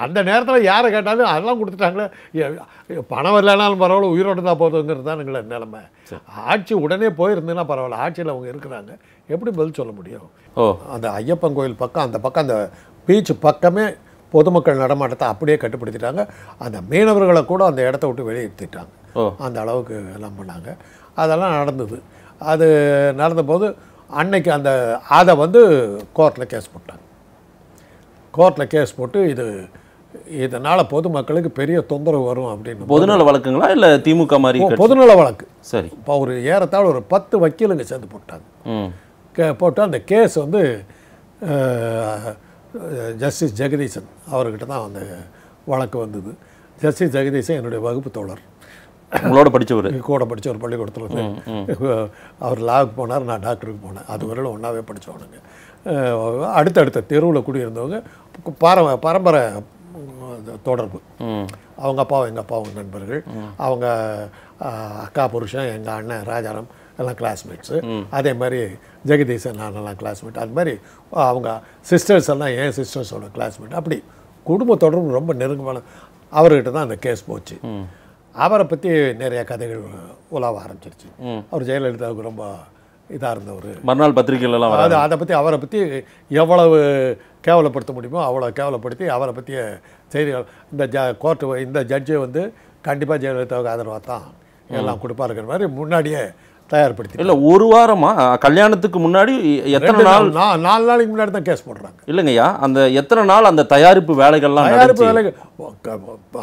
அந்த நேரத்தில் யாரை கேட்டாலும் அதெல்லாம் கொடுத்துட்டாங்களே பணம் இல்லைனாலும் பரவாயில்ல உயிரோடு தான் போதுங்கிறது தான் எங்களை நிலைமை ஆட்சி உடனே போயிருந்ததுன்னா பரவாயில்ல ஆட்சியில் அவங்க இருக்கிறாங்க எப்படி பதில் சொல்ல முடியும் அந்த ஐயப்பன் கோயில் பக்கம் அந்த பக்கம் அந்த பீச் பக்கமே பொதுமக்கள் நடமாட்டத்தை அப்படியே கட்டுப்படுத்திட்டாங்க அந்த மீனவர்களை கூட அந்த இடத்த விட்டு வெளியேற்றிட்டாங்க அந்த அளவுக்கு எல்லாம் பண்ணாங்க அதெல்லாம் நடந்தது அது நடந்தபோது அன்னைக்கு அந்த அதை வந்து கோர்ட்டில் கேஸ் போட்டாங்க கோர்ட்டில் கேஸ் போட்டு இது இதனால் பொதுமக்களுக்கு பெரிய தொந்தரவு வரும் அப்படின்னு பொதுநல
வழக்குங்களா இல்லை திமுக மாதிரி பொதுநல வழக்கு சரி
இப்போ ஒரு ஏறத்தாழ ஒரு பத்து வக்கீலுங்க சேர்ந்து போட்டாங்க கே போட்டு அந்த கேஸ் வந்து ஜஸ்டிஸ் ஜெகதீசன் அவர்கிட்ட தான் அந்த வழக்கு வந்தது ஜஸ்டிஸ் ஜெகதீசன் என்னுடைய வகுப்பு தோழர்
உங்களோட படித்தவர்
கூட படித்தவர் பள்ளிக்கூடத்தில் வந்து அவர் லாவுக்கு போனார் நான் டாக்டருக்கு போனேன் அது வரையில் ஒன்றாவே படித்தவனுங்க அடுத்தடுத்த தெருவில் குடியிருந்தவங்க பார பரம்பரை தொடர்பு அவங்க அப்பாவும் எங்கள் அப்பாவும் நண்பர்கள் அவங்க அக்கா புருஷன் எங்கள் அண்ணன் ராஜாராம் எல்லாம் கிளாஸ்மேட்ஸு அதே மாதிரி ஜெகதீசன் நானெல்லாம் கிளாஸ்மேட் அது மாதிரி அவங்க சிஸ்டர்ஸ் எல்லாம் என் சிஸ்டர்ஸோட கிளாஸ்மேட் அப்படி குடும்ப
தொடர்பு ரொம்ப நெருங்கமான
அவர்கிட்ட தான் அந்த கேஸ் போச்சு அவரை பற்றி நிறைய கதைகள் உலாவ ஆரம்பிச்சிருச்சு அவர் ஜெயலலிதாவுக்கு ரொம்ப இதாக இருந்தவர்
மறுநாள் பத்திரிகைகள்லாம் அது அதை
பற்றி அவரை பற்றி எவ்வளவு கேவலப்படுத்த முடியுமோ அவ்வளோ கேவலப்படுத்தி அவரை பற்றிய செய்திகள் இந்த ஜ கோர்ட்டு இந்த ஜட்ஜை வந்து கண்டிப்பாக ஜெயலலிதாவுக்கு ஆதரவாக தான் எல்லாம் கொடுப்பாருங்கிற மாதிரி முன்னாடியே
தயார்படுத்தி இல்லை ஒரு வாரமாக கல்யாணத்துக்கு முன்னாடி எத்தனை நாள்
நாலு நாளைக்கு முன்னாடி தான் கேஸ் போடுறாங்க
இல்லைங்கய்யா அந்த எத்தனை நாள் அந்த தயாரிப்பு வேலைகள்லாம் தயாரிப்பு வேலைகள்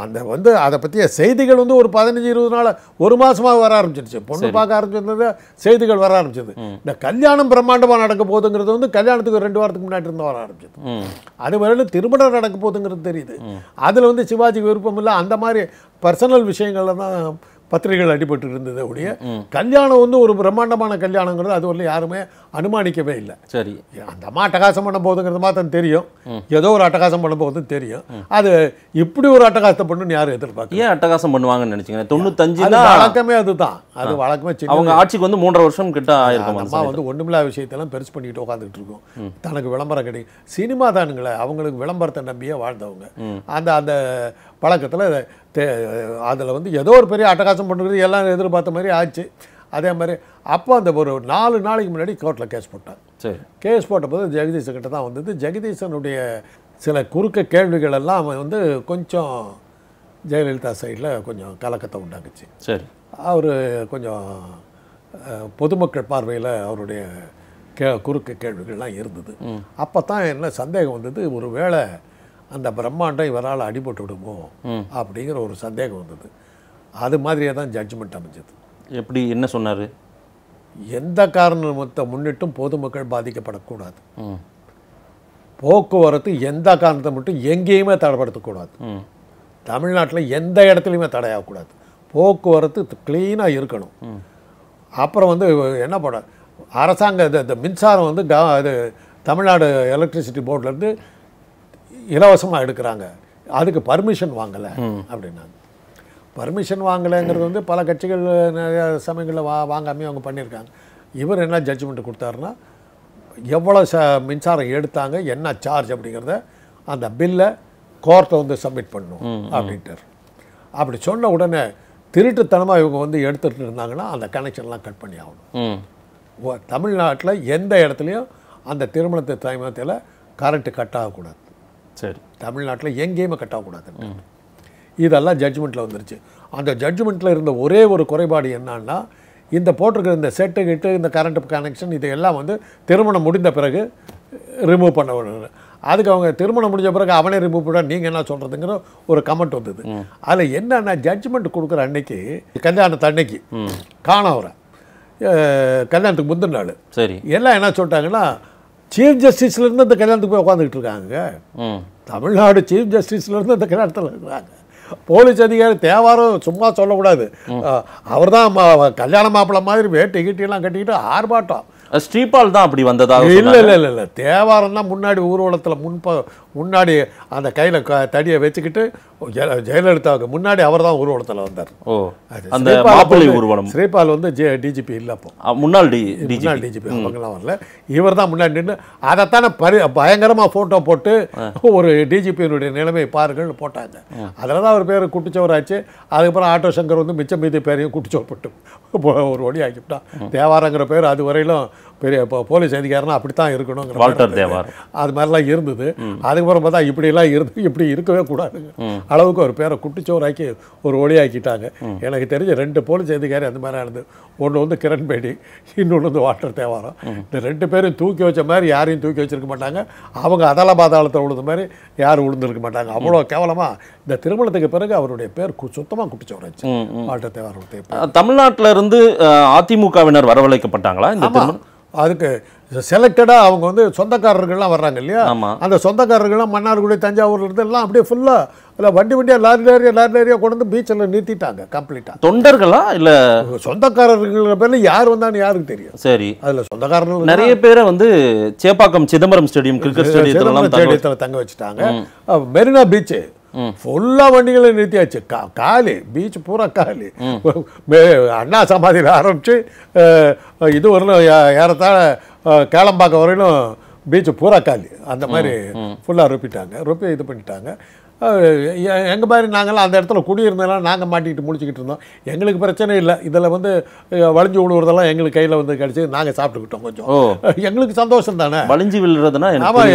அந்த வந்து அதை பற்றிய செய்திகள் வந்து ஒரு பதினஞ்சு இருபது நாள் ஒரு
மாதமாக வர ஆரம்பிச்சிருச்சு பொண்ணு பார்க்க ஆரம்பிச்சிருந்தது செய்திகள் வர ஆரம்பிச்சது இந்த கல்யாணம் பிரம்மாண்டமாக நடக்க போகுதுங்கிறது வந்து கல்யாணத்துக்கு ரெண்டு வாரத்துக்கு முன்னாடி இருந்து வர ஆரம்பிச்சது அது வரையிலும் திருமணம் நடக்க போகுதுங்கிறது தெரியுது அதில் வந்து சிவாஜிக்கு விருப்பம் இல்லை அந்த மாதிரி பர்சனல் விஷயங்கள்ல தான் பத்திரிகைகள் அடிபட்டு இருந்தது உடைய கல்யாணம் வந்து ஒரு பிரம்மாண்டமான கல்யாணங்கிறது அது வரல யாருமே அனுமானிக்கவே இல்லை சரி அந்த அம்மா அட்டகாசம் பண்ண போதுங்கிறது மாத்திரம் தெரியும் ஏதோ ஒரு அட்டகாசம் பண்ண போதும் தெரியும்
அது இப்படி ஒரு அட்டகாசத்தை பண்ணணும்னு யாரும் எதிர்பார்க்க ஏன் அட்டகாசம் பண்ணுவாங்கன்னு நினச்சிங்க தொண்ணூத்தஞ்சு வழக்கமே
அதுதான் அது வழக்கமே அவங்க ஆட்சிக்கு
வந்து மூன்றரை வருஷம் கிட்ட ஆயிருக்கும் அம்மா வந்து
ஒன்றுமில்லாத விஷயத்தெல்லாம் பெருசு பண்ணிட்டு உட்காந்துட்டு இருக்கும் தனக்கு விளம்பரம் கிடைக்கும் சினிமா தானுங்களே அவங்களுக்கு விளம்பரத்தை நம்பியே வாழ்ந்தவங்க அந்த அந்த பழக்கத்தில் அதில் வந்து ஏதோ ஒரு பெரிய அட்டகாசம் பண்ணுறது எல்லாம் எதிர்பார்த்த மாதிரி ஆச்சு அதே மாதிரி அப்போ அந்த ஒரு நாலு நாளைக்கு முன்னாடி கோர்ட்டில் கேஸ் போட்டாங்க சரி கேஸ் போட்டபோது ஜெகதீஷன் கிட்ட தான் வந்தது ஜெகதீசனுடைய சில குறுக்க கேள்விகள் எல்லாம் அவன் வந்து கொஞ்சம் ஜெயலலிதா சைடில் கொஞ்சம் கலக்கத்தை உண்டாக்குச்சு சரி அவர் கொஞ்சம் பொதுமக்கள் பார்வையில் அவருடைய கே குறுக்க கேள்விகள்லாம் இருந்தது அப்போ தான் என்ன சந்தேகம் வந்தது ஒரு வேளை அந்த பிரம்மாண்டம் இவரால் அடிபட்டு விடுமோ அப்படிங்கிற ஒரு சந்தேகம் வந்தது அது மாதிரியே தான் ஜட்ஜ்மெண்ட்
அமைஞ்சது எப்படி என்ன சொன்னார்
எந்த காரணத்தை முன்னிட்டும் பொதுமக்கள் பாதிக்கப்படக்கூடாது போக்குவரத்து எந்த காரணத்தை மட்டும் எங்கேயுமே தடைப்படுத்தக்கூடாது தமிழ்நாட்டில் எந்த இடத்துலையுமே தடையாகக்கூடாது போக்குவரத்து க்ளீனாக இருக்கணும் அப்புறம் வந்து என்ன பண்ண அரசாங்க இந்த மின்சாரம் வந்து க இது தமிழ்நாடு எலக்ட்ரிசிட்டி போர்ட்லேருந்து இலவசமாக எடுக்கிறாங்க அதுக்கு பர்மிஷன் வாங்கலை அப்படின்னாங்க பர்மிஷன் வாங்கலைங்கிறது வந்து பல கட்சிகள் நிறைய சமயங்களில் வா வாங்காமே அவங்க பண்ணியிருக்காங்க இவர் என்ன ஜட்ஜ்மெண்ட் கொடுத்தாருன்னா எவ்வளோ ச மின்சாரம் எடுத்தாங்க என்ன சார்ஜ் அப்படிங்கிறத அந்த பில்லை கோர்ட்டை வந்து சப்மிட் பண்ணும் அப்படின்ட்டார் அப்படி சொன்ன உடனே திருட்டுத்தனமாக இவங்க வந்து எடுத்துகிட்டு இருந்தாங்கன்னா அந்த கனெக்ஷன்லாம் கட் பண்ணி ஆகணும் தமிழ்நாட்டில் எந்த இடத்துலையும் அந்த திருமணத்தை தயமத்தில் கரண்ட்டு கட் ஆகக்கூடாது சரி தமிழ்நாட்டில் எங்கேயுமே கட் ஆகக்கூடாது இதெல்லாம் ஜட்ஜ்மெண்ட்டில் வந்துருச்சு அந்த ஜட்ஜ்மெண்ட்டில் இருந்த ஒரே ஒரு குறைபாடு என்னான்னா இந்த போட்டிருக்கிற இந்த செட்டு கிட்டு இந்த கரண்ட் கனெக்ஷன் இதையெல்லாம் வந்து திருமணம் முடிந்த பிறகு ரிமூவ் பண்ண அதுக்கு அவங்க திருமணம் முடிஞ்ச பிறகு அவனே ரிமூவ் பண்ண நீங்கள் என்ன சொல்கிறதுங்கிற ஒரு கமெண்ட் வந்தது அதில் என்னென்னா ஜட்ஜ்மெண்ட் கொடுக்குற அன்னைக்கு கல்யாணத்து அன்னைக்கு காண கல்யாணத்துக்கு முந்தின நாள் சரி எல்லாம் என்ன சொல்லிட்டாங்கன்னா சீஃப் ஜஸ்டிஸ்லேருந்து இந்த கல்யாணத்துக்கு போய் உட்காந்துக்கிட்டு இருக்காங்க தமிழ்நாடு சீஃப் ஜஸ்டிஸ்லேருந்து இந்த கல்யாணத்தில் இருக்கிறாங்க போலீஸ் அதிகாரி தேவாரம் சும்மா சொல்லக்கூடாது அவர் தான் கல்யாண மாப்பிள்ள மாதிரி வேட்டை கிட்டியெல்லாம் கட்டிக்கிட்டு ஆர்ப்பாட்டம் ஸ்ரீபால் தான் அப்படி வந்ததா இல்லை இல்லை இல்லை இல்லை தேவாரம் தான் முன்னாடி ஊர்வலத்தில் முன்ப முன்னாடி அந்த கையில் க தடியை வச்சுக்கிட்டு ஜெயலலிதாவுக்கு முன்னாடி அவர் தான் ஊர்வலத்தில் வந்தார்
ஓ அந்த மாப்பிள்ளை ஊர்வலம்
ஸ்ரீபால் வந்து ஜே டிஜிபி இல்லை அப்போ முன்னாள் டி முன்னாள் டிஜிபி அவங்களாம் வரல இவர் தான் முன்னாடி நின்று அதைத்தானே பரி பயங்கரமாக ஃபோட்டோ போட்டு ஒரு டிஜிபியினுடைய நிலைமை பாருங்கள்னு போட்டாங்க அதில் தான் அவர் பேர் குட்டிச்சவராச்சு அதுக்கப்புறம் ஆட்டோ சங்கர் வந்து மிச்சம் மீதி பேரையும் குட்டிச்சோர் போட்டு ஒரு வழி ஆக்கிவிட்டான் தேவாரங்கிற பேர் அதுவரையிலும் வரையிலும் பெரிய போலீஸ் அதிகாரம்னா அப்படி தான் இருக்கணுங்கிற வால்டர் தேவார் அது மாதிரிலாம் இருந்தது அது அதுக்கப்புறம் பார்த்தா இப்படிலாம் இருந்து இப்படி இருக்கவே கூடாது அளவுக்கு ஒரு பேரை குட்டிச்சோராக்கி ஒரு ஒளியாக்கிட்டாங்க எனக்கு தெரிஞ்ச ரெண்டு போலீஸ் அதிகாரி அந்த மாதிரி ஆனது ஒன்று வந்து கிரண்பேடி இன்னொன்று வந்து வாட்டர் தேவாரம் இந்த ரெண்டு பேரும் தூக்கி வச்ச மாதிரி யாரையும் தூக்கி வச்சிருக்க மாட்டாங்க அவங்க அதள பாதாளத்தை விழுந்த மாதிரி யாரும் விழுந்திருக்க மாட்டாங்க அவ்வளோ கேவலமாக இந்த திருமணத்துக்கு பிறகு அவருடைய பேர் சுத்தமாக குட்டிச்சோராச்சு வாட்டர் தேவாரத்தை
தமிழ்நாட்டில் இருந்து அதிமுகவினர் வரவழைக்கப்பட்டாங்களா இந்த
அதுக்கு செலக்டடாக அவங்க வந்து சொந்தக்காரர்கள்லாம் வர்றாங்க இல்லையா அந்த சொந்தக்காரர்கள்லாம் மன்னார்குடி இருந்து எல்லாம் அப்படியே ஃபுல்லாக இல்லை வண்டி வண்டியாக லாரி லாரியா லாரி லாரியாக கொண்டு வந்து பீச்சில் நிறுத்திட்டாங்க கம்ப்ளீட்டாக
தொண்டர்களா இல்லை
சொந்தக்காரர்கள் பேரில் யார் வந்தான்னு யாருக்கு
தெரியும் சரி அதில் சொந்தக்காரர்கள் நிறைய பேரை வந்து சேப்பாக்கம் சிதம்பரம் ஸ்டேடியம் கிரிக்கெட் ஸ்டேடியத்தில்
தங்க வச்சுட்டாங்க மெரினா பீச்சு ஃபுல்லாக வண்டிகளை நிறுத்தியாச்சு கா காலி பீச் பூரா காலி அண்ணா சமாதியில் ஆரம்பித்து இது வரலும் ஏறத்தாழ கேளம்பாக்கம் வரையிலும் பீச்சு பூரா காலி அந்த மாதிரி ஃபுல்லாக ரொப்பிட்டாங்க ரொப்பி இது பண்ணிட்டாங்க எங்கள் மாதிரி நாங்களாம் அந்த இடத்துல குடியிருந்தெல்லாம் நாங்கள் மாட்டிக்கிட்டு முடிச்சுக்கிட்டு இருந்தோம் எங்களுக்கு பிரச்சனை இல்லை இதில் வந்து வளைஞ்சு விழுவுறதெல்லாம் எங்களுக்கு கையில் வந்து கிடச்சி நாங்கள் சாப்பிட்டுக்கிட்டோம் கொஞ்சம் எங்களுக்கு சந்தோஷம் தானே வளைஞ்சு விழுறதுன்னா ஆமாம்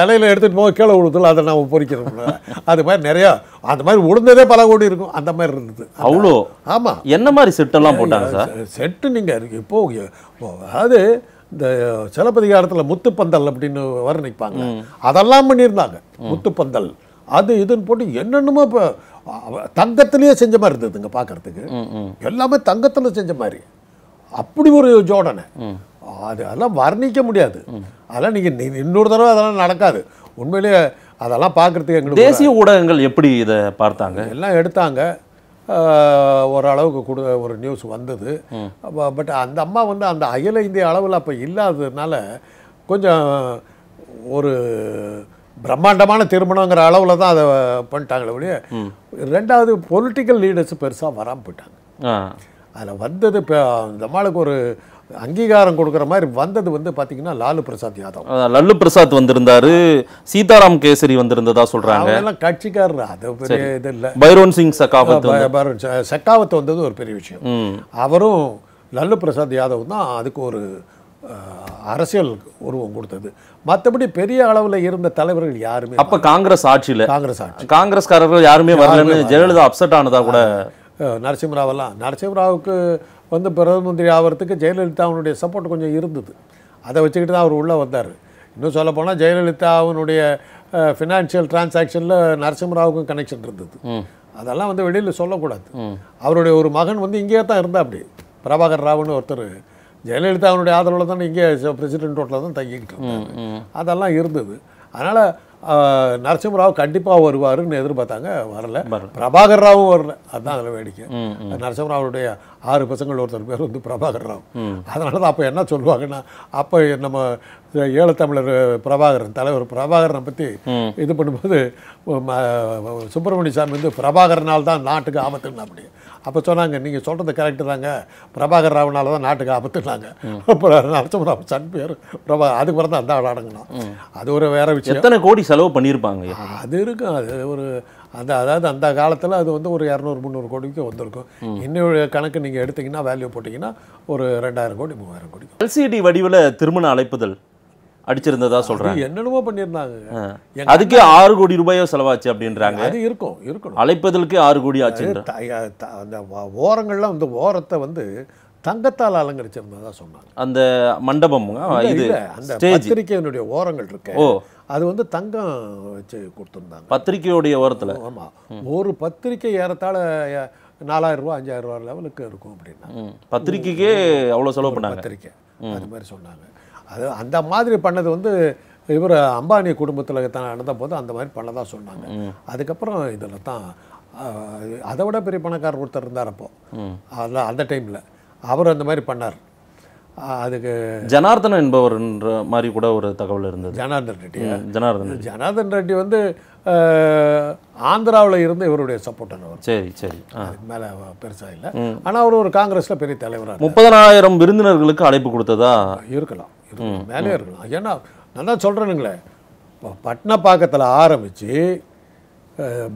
இலையில எடுத்துகிட்டு போக கீழே விழுத்துல அதை நம்ம பொறிக்கிறோம் அது மாதிரி நிறையா அந்த மாதிரி உளுந்ததே பல கோடி இருக்கும் அந்த மாதிரி இருந்தது அவ்வளோ ஆமாம் என்ன மாதிரி செட்டெல்லாம் போட்டாங்க சார் செட்டு நீங்கள் இப்போ அதாவது இந்த சிலப்பதிகாரத்தில் முத்துப்பந்தல் அப்படின்னு வர்ணிப்பாங்க அதெல்லாம் பண்ணியிருந்தாங்க முத்துப்பந்தல் அது இதுன்னு போட்டு என்னென்னமோ இப்போ தங்கத்திலேயே செஞ்ச மாதிரி இருந்ததுங்க பார்க்குறதுக்கு எல்லாமே தங்கத்தில் செஞ்ச மாதிரி அப்படி ஒரு ஜோடனை அது அதெல்லாம் வர்ணிக்க முடியாது அதெல்லாம் நீங்கள் இன்னொரு தடவை அதெல்லாம் நடக்காது உண்மையிலேயே அதெல்லாம் பார்க்குறதுக்கு எங்களுக்கு தேசிய
ஊடகங்கள் எப்படி இதை பார்த்தாங்க
எல்லாம் எடுத்தாங்க ஓரளவுக்கு கொடு ஒரு நியூஸ் வந்தது பட் அந்த அம்மா வந்து அந்த அகில இந்திய அளவில் அப்போ இல்லாததுனால கொஞ்சம் ஒரு பிரம்மாண்டமான திருமணங்கிற அளவில் தான் அதை பண்ணிட்டாங்களே ஒழிய ரெண்டாவது பொலிட்டிக்கல் லீடர்ஸ் பெருசாக வராமல் போயிட்டாங்க அதில் வந்தது இப்போ இந்த மாளுக்கு ஒரு அங்கீகாரம் கொடுக்குற மாதிரி வந்தது வந்து பார்த்தீங்கன்னா லாலு பிரசாத்
யாதவ் லல்லு பிரசாத் வந்திருந்தாரு சீதாராம் கேசரி வந்திருந்ததா சொல்கிறாங்க
எல்லாம் கட்சிக்காரர் அது பெரிய இது இல்லை பைரோன் சிங் சக்காவத் சக்காவத் வந்தது ஒரு பெரிய விஷயம் அவரும் லல்லு பிரசாத் யாதவ் தான் அதுக்கு ஒரு அரசியல் உருவம் கொடுத்தது மற்றபடி பெரிய அளவில் இருந்த தலைவர்கள் யாருமே அப்போ
காங்கிரஸ் ஆட்சியில் காங்கிரஸ் ஆட்சி காங்கிரஸ்காரர்கள் யாருமே வரலன்னு ஜெயலலிதா அப்செட் ஆனதா கூட
நரசிம்மராவெல்லாம் நரசிம்மராவுக்கு வந்து பிரதம மந்திரி ஆகிறதுக்கு ஜெயலலிதா அவனுடைய சப்போர்ட் கொஞ்சம் இருந்தது அதை வச்சுக்கிட்டு தான் அவர் உள்ளே வந்தார் இன்னும் சொல்லப்போனால் ஜெயலலிதா அவனுடைய ஃபினான்ஷியல் டிரான்சாக்ஷனில் நரசிம்மராவுக்கும் கனெக்ஷன் இருந்தது அதெல்லாம் வந்து வெளியில் சொல்லக்கூடாது அவருடைய ஒரு மகன் வந்து இங்கேயே தான் இருந்தா அப்படி பிரபாகர் ராவ்னு ஒருத்தர் ஜெயலலிதா அவனுடைய ஆதரவில் தான் இங்கே பிரசிடென்ட் ரோட்டில் தான் தங்கிக்கிட்டு அதெல்லாம் இருந்தது அதனால் நரசிம்மராவ் கண்டிப்பாக வருவாருன்னு எதிர்பார்த்தாங்க வரல பிரபாகர் ராவும் வரல அதுதான் அதில் வேடிக்கை நரசிம்மராவனுடைய ஆறு பசங்கள் ஒருத்தர் பேர் வந்து பிரபாகர் ராவ் அதனால தான் அப்போ என்ன சொல்லுவாங்கன்னா அப்போ நம்ம ஈழத்தமிழர் பிரபாகரன் தலைவர் பிரபாகரனை பற்றி இது பண்ணும்போது சுப்பிரமணிய சாமி வந்து பிரபாகரனால் தான் நாட்டுக்கு ஆபத்துனா அப்படி அப்போ சொன்னாங்க நீங்கள் சொல்கிறது கரெக்டு தாங்க பிரபாகர் ராவனால் தான் நாட்டுக்கு ஆபத்துனாங்க அப்புறம் நரசிம்மராவ் சன் பேர் பிரபா அதுக்கு பிறந்தான் அந்த ஆள் அடங்கணும் அது ஒரு வேறு விஷயம் எத்தனை
கோடி செலவு பண்ணியிருப்பாங்க
அது இருக்கும் அது ஒரு அந்த அதாவது அந்த காலத்தில் அது வந்து ஒரு இரநூறு முந்நூறு கோடிக்கு வந்திருக்கும் இன்னொரு கணக்கு நீங்கள் எடுத்திங்கன்னா வேல்யூ போட்டிங்கன்னா ஒரு ரெண்டாயிரம் கோடி மூவாயிரம்
கோடி எல்சிடி வடிவில் திருமண அழைப்புதல் அடிச்சிருந்ததா சொல்றாங்க என்னென்னமோ பண்ணியிருந்தாங்க அதுக்கே ஆறு கோடி ரூபாயோ செலவாச்சு அப்படின்றாங்க அது இருக்கும் இருக்கணும் அழைப்பதற்கு ஆறு கோடி ஆச்சு
அந்த ஓரங்கள்லாம் வந்து ஓரத்தை வந்து தங்கத்தால் அலங்கரிச்சிருந்ததா சொன்னாங்க
அந்த மண்டபம் இது அந்த
பத்திரிகையினுடைய ஓரங்கள் இருக்கு அது வந்து தங்கம் வச்சு கொடுத்துருந்தாங்க
பத்திரிகையுடைய ஓரத்தில் ஆமாம்
ஒரு பத்திரிக்கை ஏறத்தாழ நாலாயிரம் ரூபா அஞ்சாயிரம் ரூபா லெவலுக்கு இருக்கும் அப்படின்னா
பத்திரிக்கைக்கே அவ்வளோ செலவு பண்ணாங்க பத்திரிக்கை அது மாதிரி சொன்னாங்க
அது அந்த மாதிரி பண்ணது வந்து இவர் அம்பானி குடும்பத்தில் தான் நடந்த போது அந்த மாதிரி பண்ணதாக சொன்னாங்க அதுக்கப்புறம் இதில் தான் அதை விட பெரிய பணக்காரர் ஒருத்தர் இருந்தார் அப்போது அதில் அந்த டைமில் அவர் அந்த மாதிரி பண்ணார் அதுக்கு
ஜனார்தன் என்பவர்ன்ற மாதிரி கூட ஒரு தகவல் இருந்தது ஜனார்தன் ரெட்டி ஜனார்தன் ஜனார்தன் ரெட்டி வந்து
ஆந்திராவில் இருந்து இவருடைய சப்போர்ட்டர்
அவர் சரி சரி
மேலே பெருசாக இல்லை ஆனால் அவர் ஒரு காங்கிரஸில் பெரிய தலைவராக
முப்பதனாயிரம் விருந்தினர்களுக்கு அழைப்பு கொடுத்ததா இருக்கலாம் மேலே
இருக்கலாம் ஏன்னா நல்லா நான் இப்போ பட்னா பாக்கத்தில் ஆரம்பித்து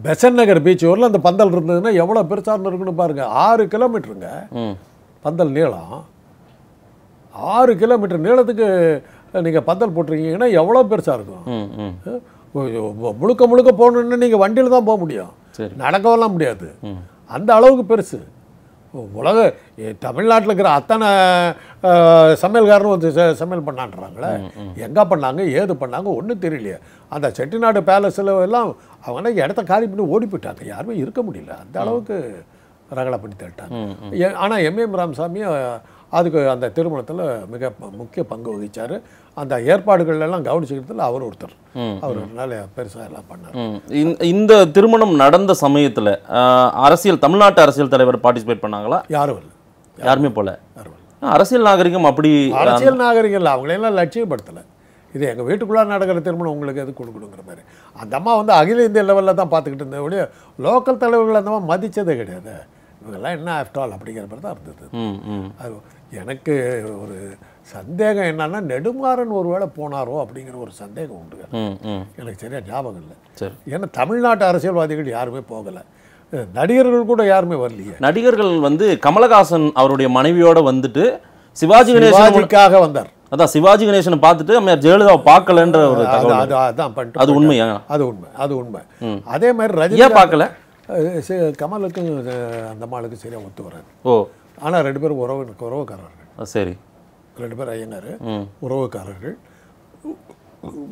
பெசன் நகர் பீச் ஊரில் அந்த பந்தல் இருந்ததுன்னா எவ்வளோ பெருசாக இருக்குன்னு பாருங்கள் ஆறு கிலோமீட்டருங்க பந்தல் நீளம் ஆறு கிலோமீட்டர் நீளத்துக்கு நீங்கள் பந்தல் போட்டிருக்கீங்கன்னா எவ்வளோ பெருசாக இருக்கும் முழுக்க முழுக்க போகணுன்னு நீங்கள் வண்டியில் தான் போக முடியும் நடக்கவெல்லாம் முடியாது அந்த அளவுக்கு பெருசு உலக தமிழ்நாட்டில் இருக்கிற அத்தனை சமையல்காரனும் வந்து சமையல் பண்ணான்றாங்களே எங்கே பண்ணாங்க ஏது பண்ணாங்க ஒன்றும் தெரியலையே அந்த செட்டிநாடு பேலஸில் எல்லாம் அவங்க இடத்த காரி பண்ணி ஓடி போயிட்டாங்க யாருமே இருக்க முடியல அந்த அளவுக்கு ரகலை பண்ணி தேட்டாங்க ஆனால் எம்ஏஎம் ராமசாமியும் அதுக்கு அந்த திருமணத்தில் மிக முக்கிய பங்கு வகிச்சார் அந்த ஏற்பாடுகள்லாம் கவனிச்சுக்கிறதுல அவர் ஒருத்தர் அவர் நல்ல பெருசாக எல்லாம்
பண்ணார் இந்த திருமணம் நடந்த சமயத்தில் அரசியல் தமிழ்நாட்டு அரசியல் தலைவர் பார்ட்டிசிபேட் பண்ணாங்களா யாரும் இல்லை யாருமே போல அரசியல் நாகரிகம் அப்படி அரசியல்
நாகரிகம் இல்லை அவங்களையெல்லாம் லட்சியப்படுத்தலை இது எங்கள் வீட்டுக்குள்ளே நடக்கிற திருமணம் உங்களுக்கு எது கொடுக்கணுங்கிற மாதிரி அந்த அம்மா வந்து அகில இந்திய லெவலில் தான் பார்த்துக்கிட்டு இருந்தபடியே லோக்கல் தலைவர்கள் அந்த மாதிரி மதித்ததே கிடையாது இவங்கெல்லாம் என்ன ஆஃப்டால் அப்படிங்கிற மாதிரி தான் இருந்தது அது எனக்கு ஒரு சந்தேகம் என்னன்னா நெடுமாறன் ஒருவேளை போனாரோ அப்படிங்கிற ஒரு சந்தேகம் உண்டு எனக்கு சரியா ஞாபகம் இல்லை ஏன்னா தமிழ்நாட்டு அரசியல்வாதிகள் யாருமே போகல நடிகர்கள் கூட யாருமே வரலையே
நடிகர்கள் வந்து கமலஹாசன் அவருடைய மனைவியோட வந்துட்டு சிவாஜி கணேசனுக்காக வந்தார் அதான் சிவாஜி கணேசனை பார்த்துட்டு அம்மையார் ஜெயலலிதாவை பார்க்கலன்ற ஒரு அதான் அது உண்மையா
அது உண்மை அது உண்மை அதே மாதிரி ரஜினியா பார்க்கல கமலுக்கும் அந்த மாளுக்கும் சரியா ஒத்து வராது
ஓ ஆனால்
ரெண்டு பேரும் உறவு உறவுக்காரர்கள் சரி ரெண்டு பேர் ஐயனார் உறவுக்காரர்கள்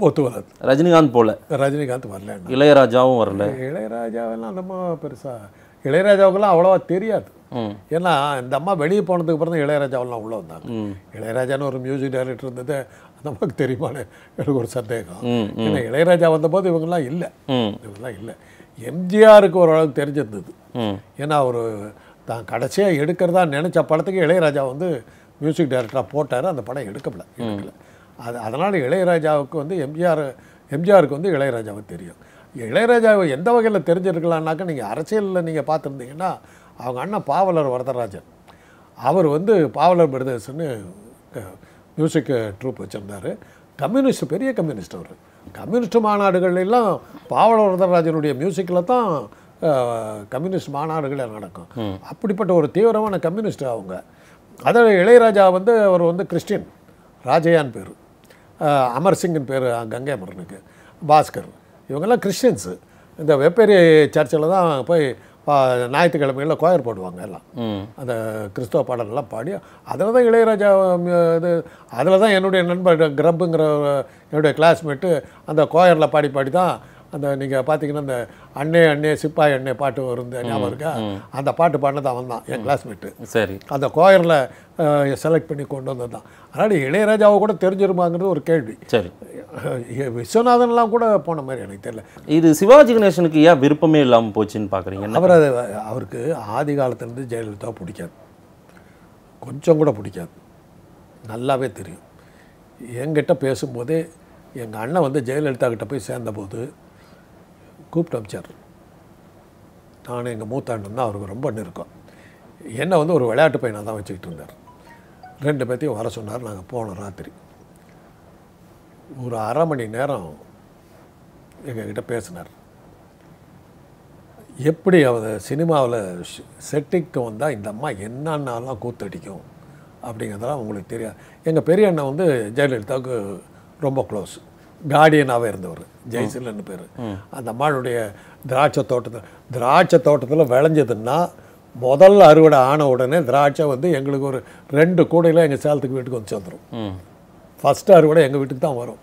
ஒத்து வராது ரஜினிகாந்த் போல ரஜினிகாந்த் வரல இளையராஜாவும் வரல
இளையராஜாவெல்லாம் நம்ம பெருசாக
இளையராஜாவுக்கெல்லாம் அவ்வளோவா தெரியாது
ஏன்னா இந்த அம்மா வெளியே போனதுக்கு அப்புறம் தான் இளையராஜாவெல்லாம் உள்ளே வந்தாங்க இளையராஜான்னு ஒரு மியூசிக் டைரக்டர் இருந்தது நமக்கு தெரியுமான்னு எனக்கு ஒரு சந்தேகம் ஏன்னா இளையராஜா வந்தபோது இவங்கெல்லாம் இல்லை இவங்கெல்லாம் இல்லை எம்ஜிஆருக்கு ஓரளவுக்கு தெரிஞ்சிருந்தது ஏன்னா ஒரு தான் கடைசியாக எடுக்கிறதா நினச்ச படத்துக்கு இளையராஜா வந்து மியூசிக் டைரக்டராக போட்டார் அந்த படம் எடுக்கப்படல எடுக்கல அது அதனால் இளையராஜாவுக்கு வந்து எம்ஜிஆர் எம்ஜிஆருக்கு வந்து இளையராஜாவை தெரியும் இளையராஜாவை எந்த வகையில் தெரிஞ்சிருக்கலான்னாக்கா நீங்கள் அரசியலில் நீங்கள் பார்த்துருந்தீங்கன்னா அவங்க அண்ணன் பாவலர் வரதராஜன் அவர் வந்து பாவலர் பிரதர்ஸ்னு மியூசிக் ட்ரூப் வச்சுருந்தார் கம்யூனிஸ்ட் பெரிய கம்யூனிஸ்ட் அவர் கம்யூனிஸ்ட் மாநாடுகள் எல்லாம் பாவலர் வரதராஜனுடைய மியூசிக்கில் தான் கம்யூனிஸ்ட் மாநாடுகளில் நடக்கும் அப்படிப்பட்ட ஒரு தீவிரமான கம்யூனிஸ்ட் அவங்க அதில் இளையராஜா வந்து அவர் வந்து கிறிஸ்டின் ராஜையான் பேர் அமர்சிங்கின் பேர் கங்கை அமரனுக்கு பாஸ்கர் இவங்கெல்லாம் கிறிஸ்டின்ஸு இந்த வெப்பேரி சர்ச்சில் தான் போய் ஞாயிற்றுக்கிழமைகளில் கோயர் போடுவாங்க எல்லாம் அந்த கிறிஸ்தவ பாடலெல்லாம் பாடி அதில் தான் இளையராஜா இது அதில் தான் என்னுடைய நண்பர் கிரப்புங்கிற என்னுடைய கிளாஸ்மேட்டு அந்த கோயரில் பாடி பாடி தான் அந்த நீங்கள் பார்த்தீங்கன்னா அந்த அண்ணே அண்ணே சிப்பாய் அண்ணே பாட்டு வருந்த ஞாபகம் இருக்கா அந்த பாட்டு பாடினது அவன் தான் என் கிளாஸ்மேட்டு சரி அந்த கோயரில் செலக்ட் பண்ணி கொண்டு வந்தது தான் அதனால் இளையராஜாவை கூட தெரிஞ்சிருமாங்கிறது ஒரு கேள்வி சரி விஸ்வநாதன்லாம் கூட போன மாதிரி எனக்கு தெரியல
இது சிவாஜி கணேசனுக்கு ஏன் விருப்பமே இல்லாமல் போச்சுன்னு பார்க்குறீங்க அவர்
அவருக்கு ஆதி காலத்துலேருந்து ஜெயலலிதா பிடிக்காது கொஞ்சம் கூட பிடிக்காது நல்லாவே தெரியும் என்கிட்ட பேசும்போதே எங்கள் அண்ணன் வந்து ஜெயலலிதா கிட்டே போய் சேர்ந்தபோது கூப்பிட்டு அமிச்சார் நான் எங்கள் மூத்த அண்ணன் தான் அவருக்கு ரொம்ப நெருக்கம் என்னை வந்து ஒரு விளையாட்டு பையனாக தான் வச்சுக்கிட்டு இருந்தார் ரெண்டு பேர்த்தையும் வர சொன்னார் நாங்கள் போனோம் ராத்திரி ஒரு அரை மணி நேரம் எங்ககிட்ட பேசினார் எப்படி அவர் சினிமாவில் செட்டிக்கு வந்தால் இந்த அம்மா என்னன்னாலாம் கூத்தடிக்கும் அப்படிங்கிறதெல்லாம் உங்களுக்கு தெரியாது எங்கள் பெரிய அண்ணன் வந்து ஜெயலலிதாவுக்கு ரொம்ப க்ளோஸ் கார்டியனாகவே இருந்தவர் ஜெய்சலன்னு பேர் அந்த அம்மாளுடைய திராட்சை தோட்டத்தில் திராட்சை தோட்டத்தில் விளைஞ்சதுன்னா முதல்ல அறுவடை ஆன உடனே திராட்சை வந்து எங்களுக்கு ஒரு ரெண்டு கூடையில் எங்கள் சேலத்துக்கு வீட்டுக்கு வந்து சேர்ந்துடும் ஃபஸ்ட்டு அறுவடை எங்கள் வீட்டுக்கு தான் வரும்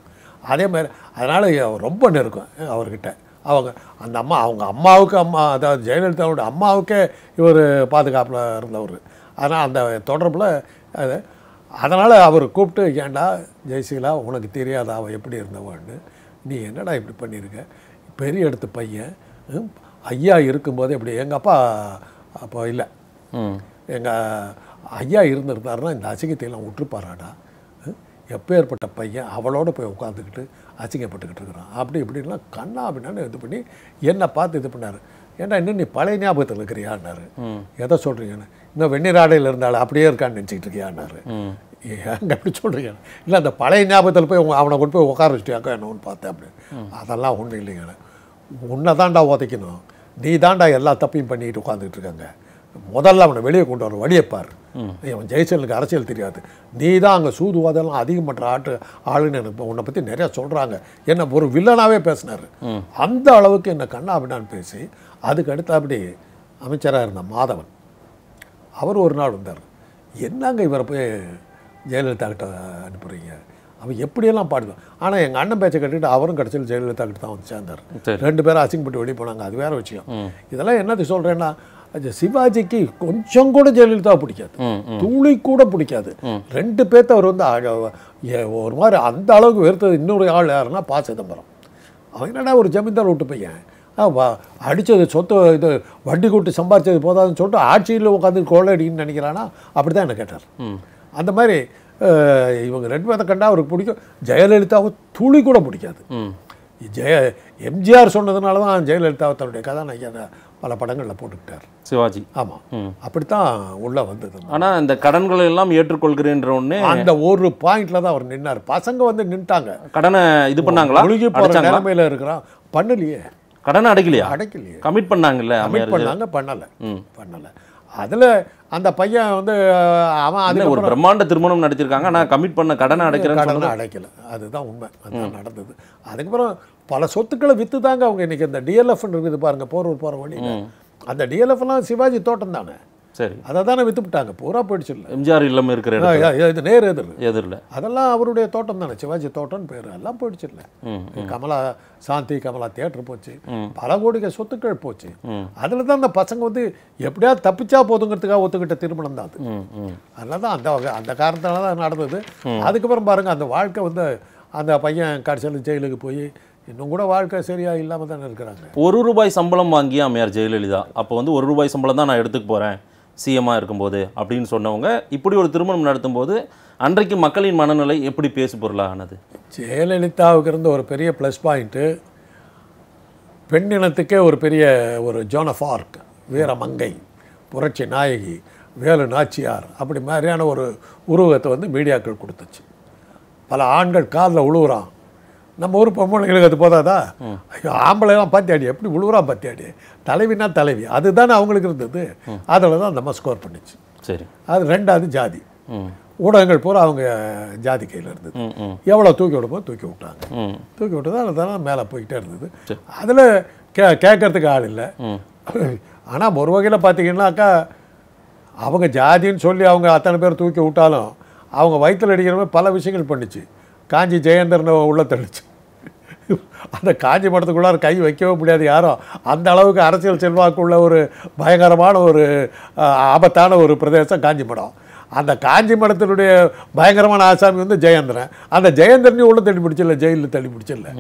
அதே மாதிரி அதனால் ரொம்ப நெருக்கம் அவர்கிட்ட அவங்க அந்த அம்மா அவங்க அம்மாவுக்கு அம்மா அதாவது ஜெயலலிதாவோட அம்மாவுக்கே இவர் பாதுகாப்பில் இருந்தவர் ஆனால் அந்த தொடர்பில் அது அதனால் அவர் கூப்பிட்டு ஏண்டா ஜெய்சீலா உனக்கு தெரியாதா அவள் எப்படி இருந்தவான்னு நீ என்னடா இப்படி பண்ணியிருக்க பெரிய இடத்து பையன் ஐயா இருக்கும்போது இப்படி எங்கள் அப்பா அப்போ இல்லை எங்கள் ஐயா இருந்திருந்தாருன்னா இந்த அசிங்கத்தையெல்லாம் விட்டுருப்பாராடா ஏற்பட்ட பையன் அவளோடு போய் உட்காந்துக்கிட்டு அசிங்கப்பட்டுக்கிட்டு இருக்கிறான் அப்படி இப்படின்லாம் கண்ணா அப்படின்னா இது பண்ணி என்னை பார்த்து இது பண்ணார் ஏன்னா இன்னும் நீ பழைய ஞாபகத்தில் இருக்கிறியான்னாரு எதை சொல்கிறீங்கன்னு இன்னும் வெந்நீர் ஆடையில் இருந்தாள் அப்படியே இருக்கான்னு நினச்சிக்கிட்டு இருக்கியான்னாரு ஏங்க எப்படி சொல்கிறீங்க இல்லை அந்த பழைய ஞாபகத்தில் போய் அவனை கொண்டு போய் உட்கார வச்சுட்டியாக்கா என்ன ஒன்று பார்த்தேன் அப்படின்னு அதெல்லாம் ஒன்றும் இல்லைங்க உன்னை தாண்டா உதைக்கணும் நீ தாண்டா எல்லா தப்பையும் பண்ணிட்டு உட்காந்துட்டு இருக்காங்க முதல்ல அவனை வெளியே கொண்டு வர வழியப்பார் அவன் ஜெய்சலுக்கு அரசியல் தெரியாது நீ தான் அங்கே சூதுவாதெல்லாம் அதிகம் பண்ணுற ஆட்டு ஆளுன்னு எனக்கு உன்னை பற்றி நிறையா சொல்கிறாங்க என்ன ஒரு வில்லனாகவே பேசினார் அந்த அளவுக்கு என்னை கண்ணா அப்படின்னு பேசி அதுக்கு அப்படி அமைச்சராக இருந்த மாதவன் அவர் ஒரு நாள் வந்தார் என்னங்க இவரை போய் ஜெயலலிதா கிட்ட அனுப்புகிறீங்க அவன் எப்படியெல்லாம் பாடுவான் ஆனால் எங்கள் அண்ணன் பேச்சை கட்டிட்டு அவரும் கடைசியில் ஜெயலலிதா கிட்ட தான் வந்து சேர்ந்தார் ரெண்டு பேரும் அசிங்கப்பட்டு வெளியே போனாங்க அது வேறு விஷயம் இதெல்லாம் என்னது சொல்கிறேன்னா சிவாஜிக்கு கொஞ்சம் கூட ஜெயலலிதா பிடிக்காது துளி கூட பிடிக்காது ரெண்டு பேர்த்த அவர் வந்து ஒரு மாதிரி அந்த அளவுக்கு வெறுத்தது இன்னொரு ஆள் யாருன்னா பா சிதம்பரம் அவன் என்னடா ஒரு ஜமீன்தார் விட்டு பையன் அடித்தது சொத்து இது வட்டி கூட்டு சம்பாரித்தது போதாதுன்னு சொல்லிட்டு ஆட்சியில் உட்காந்து கோல அடிக்குன்னு நினைக்கிறானா அப்படி தான் என்ன கேட்டார் அந்த மாதிரி இவங்க ரெண்டு பேர்த்த கண்டா அவருக்கு பிடிக்கும் ஜெயலலிதாவை துளி கூட பிடிக்காது ஜெய எம்ஜிஆர் சொன்னதுனால தான் ஜெயலலிதாவை தன்னுடைய கதாநாயகனை பல படங்களில் போட்டுக்கிட்டார்
சிவாஜி ஆமாம் அப்படித்தான் உள்ளே வந்தது ஆனால் அந்த கடன்களை எல்லாம் ஏற்றுக்கொள்கிறேன்ற ஒன்று அந்த
ஒரு பாயிண்டில் தான் அவர் நின்னார் பசங்க வந்து நின்ட்டாங்க
கடனை இது பண்ணாங்களா முழுகி போகிற நிலைமையில்
இருக்கிறான் பண்ணலையே கடனை அடைக்கலையா அடைக்கலையா
கமிட் பண்ணாங்கல்ல கமிட் பண்ணாங்க பண்ணலை பண்ணலை
அதுல அந்த பையன் வந்து அவன் அது ஒரு பிரம்மாண்ட
திருமணம் நடத்திருக்காங்க ஆனால் கமிட் பண்ண கடனை அடைக்கிறேன் கடனை அடைக்கல அதுதான் உண்மை அதுதான் நடந்தது
அதுக்கப்புறம் பல சொத்துக்களை வித்து தாங்க அவங்க இன்னைக்கு இந்த டிஎல்எஃப்னு இருக்குது பாருங்கள் ஒரு போகிற வழி அந்த டிஎல்எஃப்லாம் சிவாஜி தோட்டம் தானே சரி அதை தானே விற்றுப்பிட்டாங்க பூரா போயிடுச்சு
இல்லை எம்ஜிஆர் இல்லாமல் இருக்கிற இது நேர் எதிர் எதிரில்
அதெல்லாம் அவருடைய தோட்டம் தானே சிவாஜி தோட்டம்னு பேர் எல்லாம் போயிடுச்சு இல்லை கமலா சாந்தி கமலா தேட்டர் போச்சு பல கோடிகள் சொத்துக்கள் போச்சு அதில் தான் அந்த பசங்க வந்து எப்படியாவது தப்பிச்சா போதுங்கிறதுக்காக ஒத்துக்கிட்ட திருமணம் தான் அது அதனால தான் அந்த அந்த காரணத்தால தான் நடந்தது அதுக்கப்புறம் பாருங்கள் அந்த வாழ்க்கை வந்து அந்த பையன் கடைசியில் ஜெயிலுக்கு போய் இன்னும் கூட வாழ்க்கை சரியா இல்லாமல் தானே இருக்கிறாங்க
ஒரு ரூபாய் சம்பளம் வாங்கி அம்மையார் ஜெயலலிதா அப்போ வந்து ஒரு ரூபாய் சம்பளம் தான் நான் எடுத்துக்க போகிறேன் சிஎம்மாக இருக்கும்போது அப்படின்னு சொன்னவங்க இப்படி ஒரு திருமணம் நடத்தும்போது அன்றைக்கு மக்களின் மனநிலை எப்படி பேசு பொருளானது
ஜெயலலிதாவுக்கு இருந்த ஒரு பெரிய ப்ளஸ் பாயிண்ட்டு இனத்துக்கே ஒரு பெரிய ஒரு ஜோன் ஆஃப் ஆர்க் மங்கை புரட்சி நாயகி வேலு நாச்சியார் அப்படி மாதிரியான ஒரு உருவத்தை வந்து மீடியாக்கள் கொடுத்துச்சு பல ஆண்கள் காலில் உழுவுறான் நம்ம ஊர் பொம்பளைங்களுக்கு அது போதாதா ஐயோ ஆம்பளைலாம் பத்தியாடி எப்படி உழுவுறா பத்தியாடி தலைவினா தலைவி அதுதானே அவங்களுக்கு இருந்தது அதில் தான் நம்ம ஸ்கோர் பண்ணிச்சு சரி அது ரெண்டாவது ஜாதி ஊடகங்கள் பூரா அவங்க ஜாதி கையில் இருந்தது எவ்வளோ தூக்கி விடுமோ தூக்கி விட்டாங்க தூக்கி விட்டதா அதில் தானே மேலே போய்கிட்டே இருந்தது அதில் கே கேட்கறதுக்கு ஆள் இல்லை ஆனால் ஒரு வகையில் பார்த்தீங்கன்னாக்கா அவங்க ஜாதின்னு சொல்லி அவங்க அத்தனை பேர் தூக்கி விட்டாலும் அவங்க வயிற்றில் அடிக்கிற மாதிரி பல விஷயங்கள் பண்ணிச்சு காஞ்சி ஜெயேந்தர்னு உள்ள தள்ளிச்சு அந்த காஞ்சி மடத்துக்குள்ளார் கை வைக்கவே முடியாது யாரும் அந்த அளவுக்கு அரசியல் செல்வாக்குள்ள ஒரு பயங்கரமான ஒரு ஆபத்தான ஒரு பிரதேசம் காஞ்சி மடம் அந்த காஞ்சி மடத்தினுடைய பயங்கரமான ஆசாமி வந்து ஜெயேந்திரன் அந்த ஜெயேந்திரனையும் உள்ள தள்ளி பிடிச்சல ஜெயிலில் தள்ளி பிடிச்சல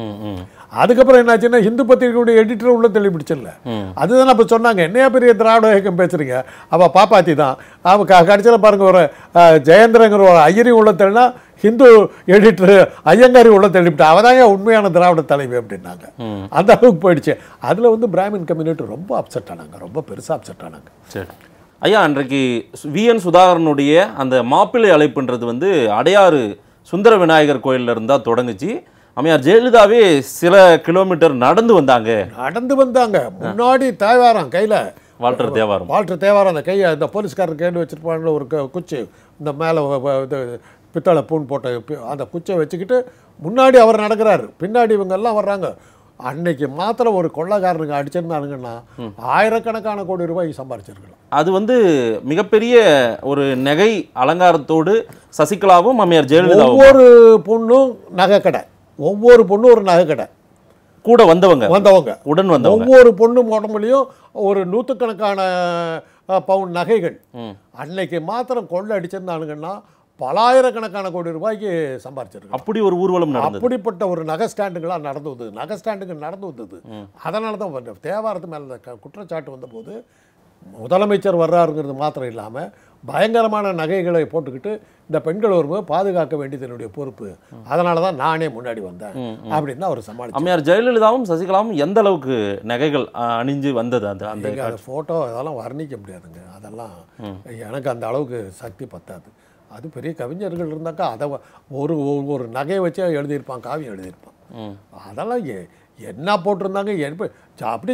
அதுக்கப்புறம் என்னாச்சுன்னா இந்து பத்திரிகையுடைய எடிட்டரை உள்ள தள்ளி பிடிச்சல அதுதான் அப்போ சொன்னாங்க என்னையா பெரிய திராவிட இயக்கம் பேசுறீங்க அவள் பாப்பாத்தி தான் அவன் கடைசியில் பாருங்கள் ஒரு ஜெயேந்திரங்கிற ஒரு ஐயரையும் உள்ள தள்ளினா ஹிந்து எடிட்டர் ஐயங்காரி உள்ள தெளிப்பிட்டா அவராக உண்மையான திராவிட தலைமை அப்படின்னாங்க அந்த அளவுக்கு போயிடுச்சு அதில் வந்து பிராமின் கம்யூனிட்டி ரொம்ப அப்செட் ஆனாங்க ரொம்ப பெருசாக அப்செட் ஆனாங்க
சரி ஐயா அன்றைக்கு வி என் சுதாகரனுடைய அந்த மாப்பிள்ளை அழைப்புன்றது வந்து அடையாறு சுந்தர விநாயகர் கோயிலில் இருந்தால் தொடங்குச்சு அம்மையார் ஜெயலலிதாவே சில கிலோமீட்டர் நடந்து வந்தாங்க நடந்து
வந்தாங்க முன்னாடி தேவாரம் கையில்
வால்டர் தேவாரம்
வால்டர் தேவாரம் அந்த கையை இந்த போலீஸ்காரர் கேண்டு வச்சுருப்பாங்கள ஒரு குச்சி இந்த மேலே பித்தளை பூன் போட்ட அந்த குச்சை வச்சுக்கிட்டு முன்னாடி அவர் நடக்கிறாரு பின்னாடி இவங்கெல்லாம் வர்றாங்க அன்னைக்கு மாத்திரம் ஒரு கொள்ளக்காரனுக்கு அடிச்சிருந்தானுங்கன்னா ஆயிரக்கணக்கான கோடி ரூபாய் சம்பாரிச்சிருக்கலாம்
அது வந்து மிகப்பெரிய ஒரு நகை அலங்காரத்தோடு சசிகலாவும் அம்மையார் ஜெயலலிதா ஒவ்வொரு
பொண்ணும் நகைக்கடை ஒவ்வொரு பொண்ணும் ஒரு
நகைக்கடை கூட வந்தவங்க வந்தவங்க உடன் வந்த ஒவ்வொரு
பொண்ணும் உடம்புலையும் ஒரு நூற்றுக்கணக்கான பவுன் நகைகள் அன்னைக்கு மாத்திரம் கொள்ளை அடிச்சிருந்தானுங்கன்னா பலாயிரக்கணக்கான கோடி ரூபாய்க்கு சம்பாரிச்சிருக்கு அப்படி ஒரு ஊர்வலம் அப்படிப்பட்ட ஒரு நகை ஸ்டாண்டுங்களாக நடந்து வந்தது நகை ஸ்டாண்டுங்க நடந்து வந்தது அதனால தான் தேவாரத்து மேலே குற்றச்சாட்டு வந்தபோது முதலமைச்சர் வர்றாருங்கிறது மாத்திரம் இல்லாமல் பயங்கரமான நகைகளை போட்டுக்கிட்டு இந்த பெண்கள் ஒரு பாதுகாக்க வேண்டியது என்னுடைய பொறுப்பு
அதனால தான் நானே முன்னாடி வந்தேன் அப்படின்னு அவர் சமாளி அம்மையார் ஜெயலலிதாவும் சசிகலாவும் எந்த அளவுக்கு நகைகள் அணிஞ்சு வந்தது அந்த அந்த
ஃபோட்டோ அதெல்லாம் வர்ணிக்க முடியாதுங்க அதெல்லாம் எனக்கு அந்த அளவுக்கு சக்தி பத்தாது அது பெரிய கவிஞர்கள் இருந்தாக்கா அதை ஒரு ஒரு நகையை வச்சே எழுதியிருப்பான் காவியம் எழுதியிருப்பான் அதெல்லாம் என்ன போட்டிருந்தாங்க அப்படியே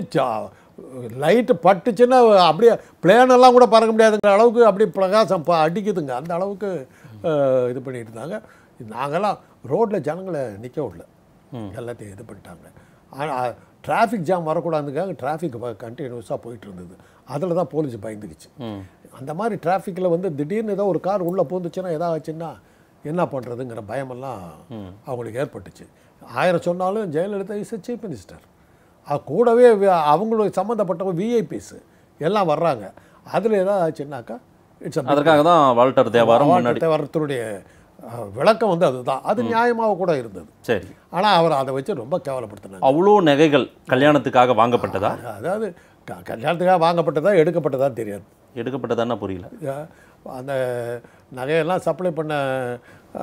லைட்டு பட்டுச்சுன்னா அப்படியே பிளேனெல்லாம் கூட பறக்க முடியாதுங்கிற அளவுக்கு அப்படியே பிரகாசம் அடிக்குதுங்க அந்த அளவுக்கு இது பண்ணிட்டு இருந்தாங்க நாங்கள்லாம் ரோட்டில் ஜனங்களை நிற்க விடல எல்லாத்தையும் இது பண்ணிட்டாங்க ஆனால் டிராஃபிக் ஜாம் வரக்கூடாதுக்காக டிராஃபிக் கண்டினியூஸாக போயிட்டு இருந்தது அதில் தான் போலீஸ் பயந்துக்குச்சு அந்த மாதிரி டிராஃபிக்கில் வந்து திடீர்னு ஏதோ ஒரு கார் உள்ளே பூந்துச்சுன்னா எதா ஆச்சுன்னா என்ன பண்ணுறதுங்கிற பயமெல்லாம் அவங்களுக்கு ஏற்பட்டுச்சு ஆயிரம் சொன்னாலும் ஜெயலலிதா இஸ் சீஃப் மினிஸ்டர் கூடவே அவங்களுக்கு சம்மந்தப்பட்டவங்க விஐபிஸு எல்லாம் வர்றாங்க அதில் ஏதாவது ஆச்சுன்னாக்கா இட்ஸ் அதற்காக
தான் வால்டர் தேவாரம்
தேவாரத்தினுடைய விளக்கம் வந்து அதுதான் அது நியாயமாக கூட இருந்தது சரி ஆனால் அவர் அதை வச்சு ரொம்ப கேவலப்படுத்தினார்
அவ்வளோ நகைகள் கல்யாணத்துக்காக வாங்கப்பட்டதா அதாவது கல்யாணத்துக்காக
வாங்கப்பட்டதா எடுக்கப்பட்டதான் தெரியாது
எடுக்கப்பட்டதான்னா புரியல
அந்த நகையெல்லாம் சப்ளை பண்ண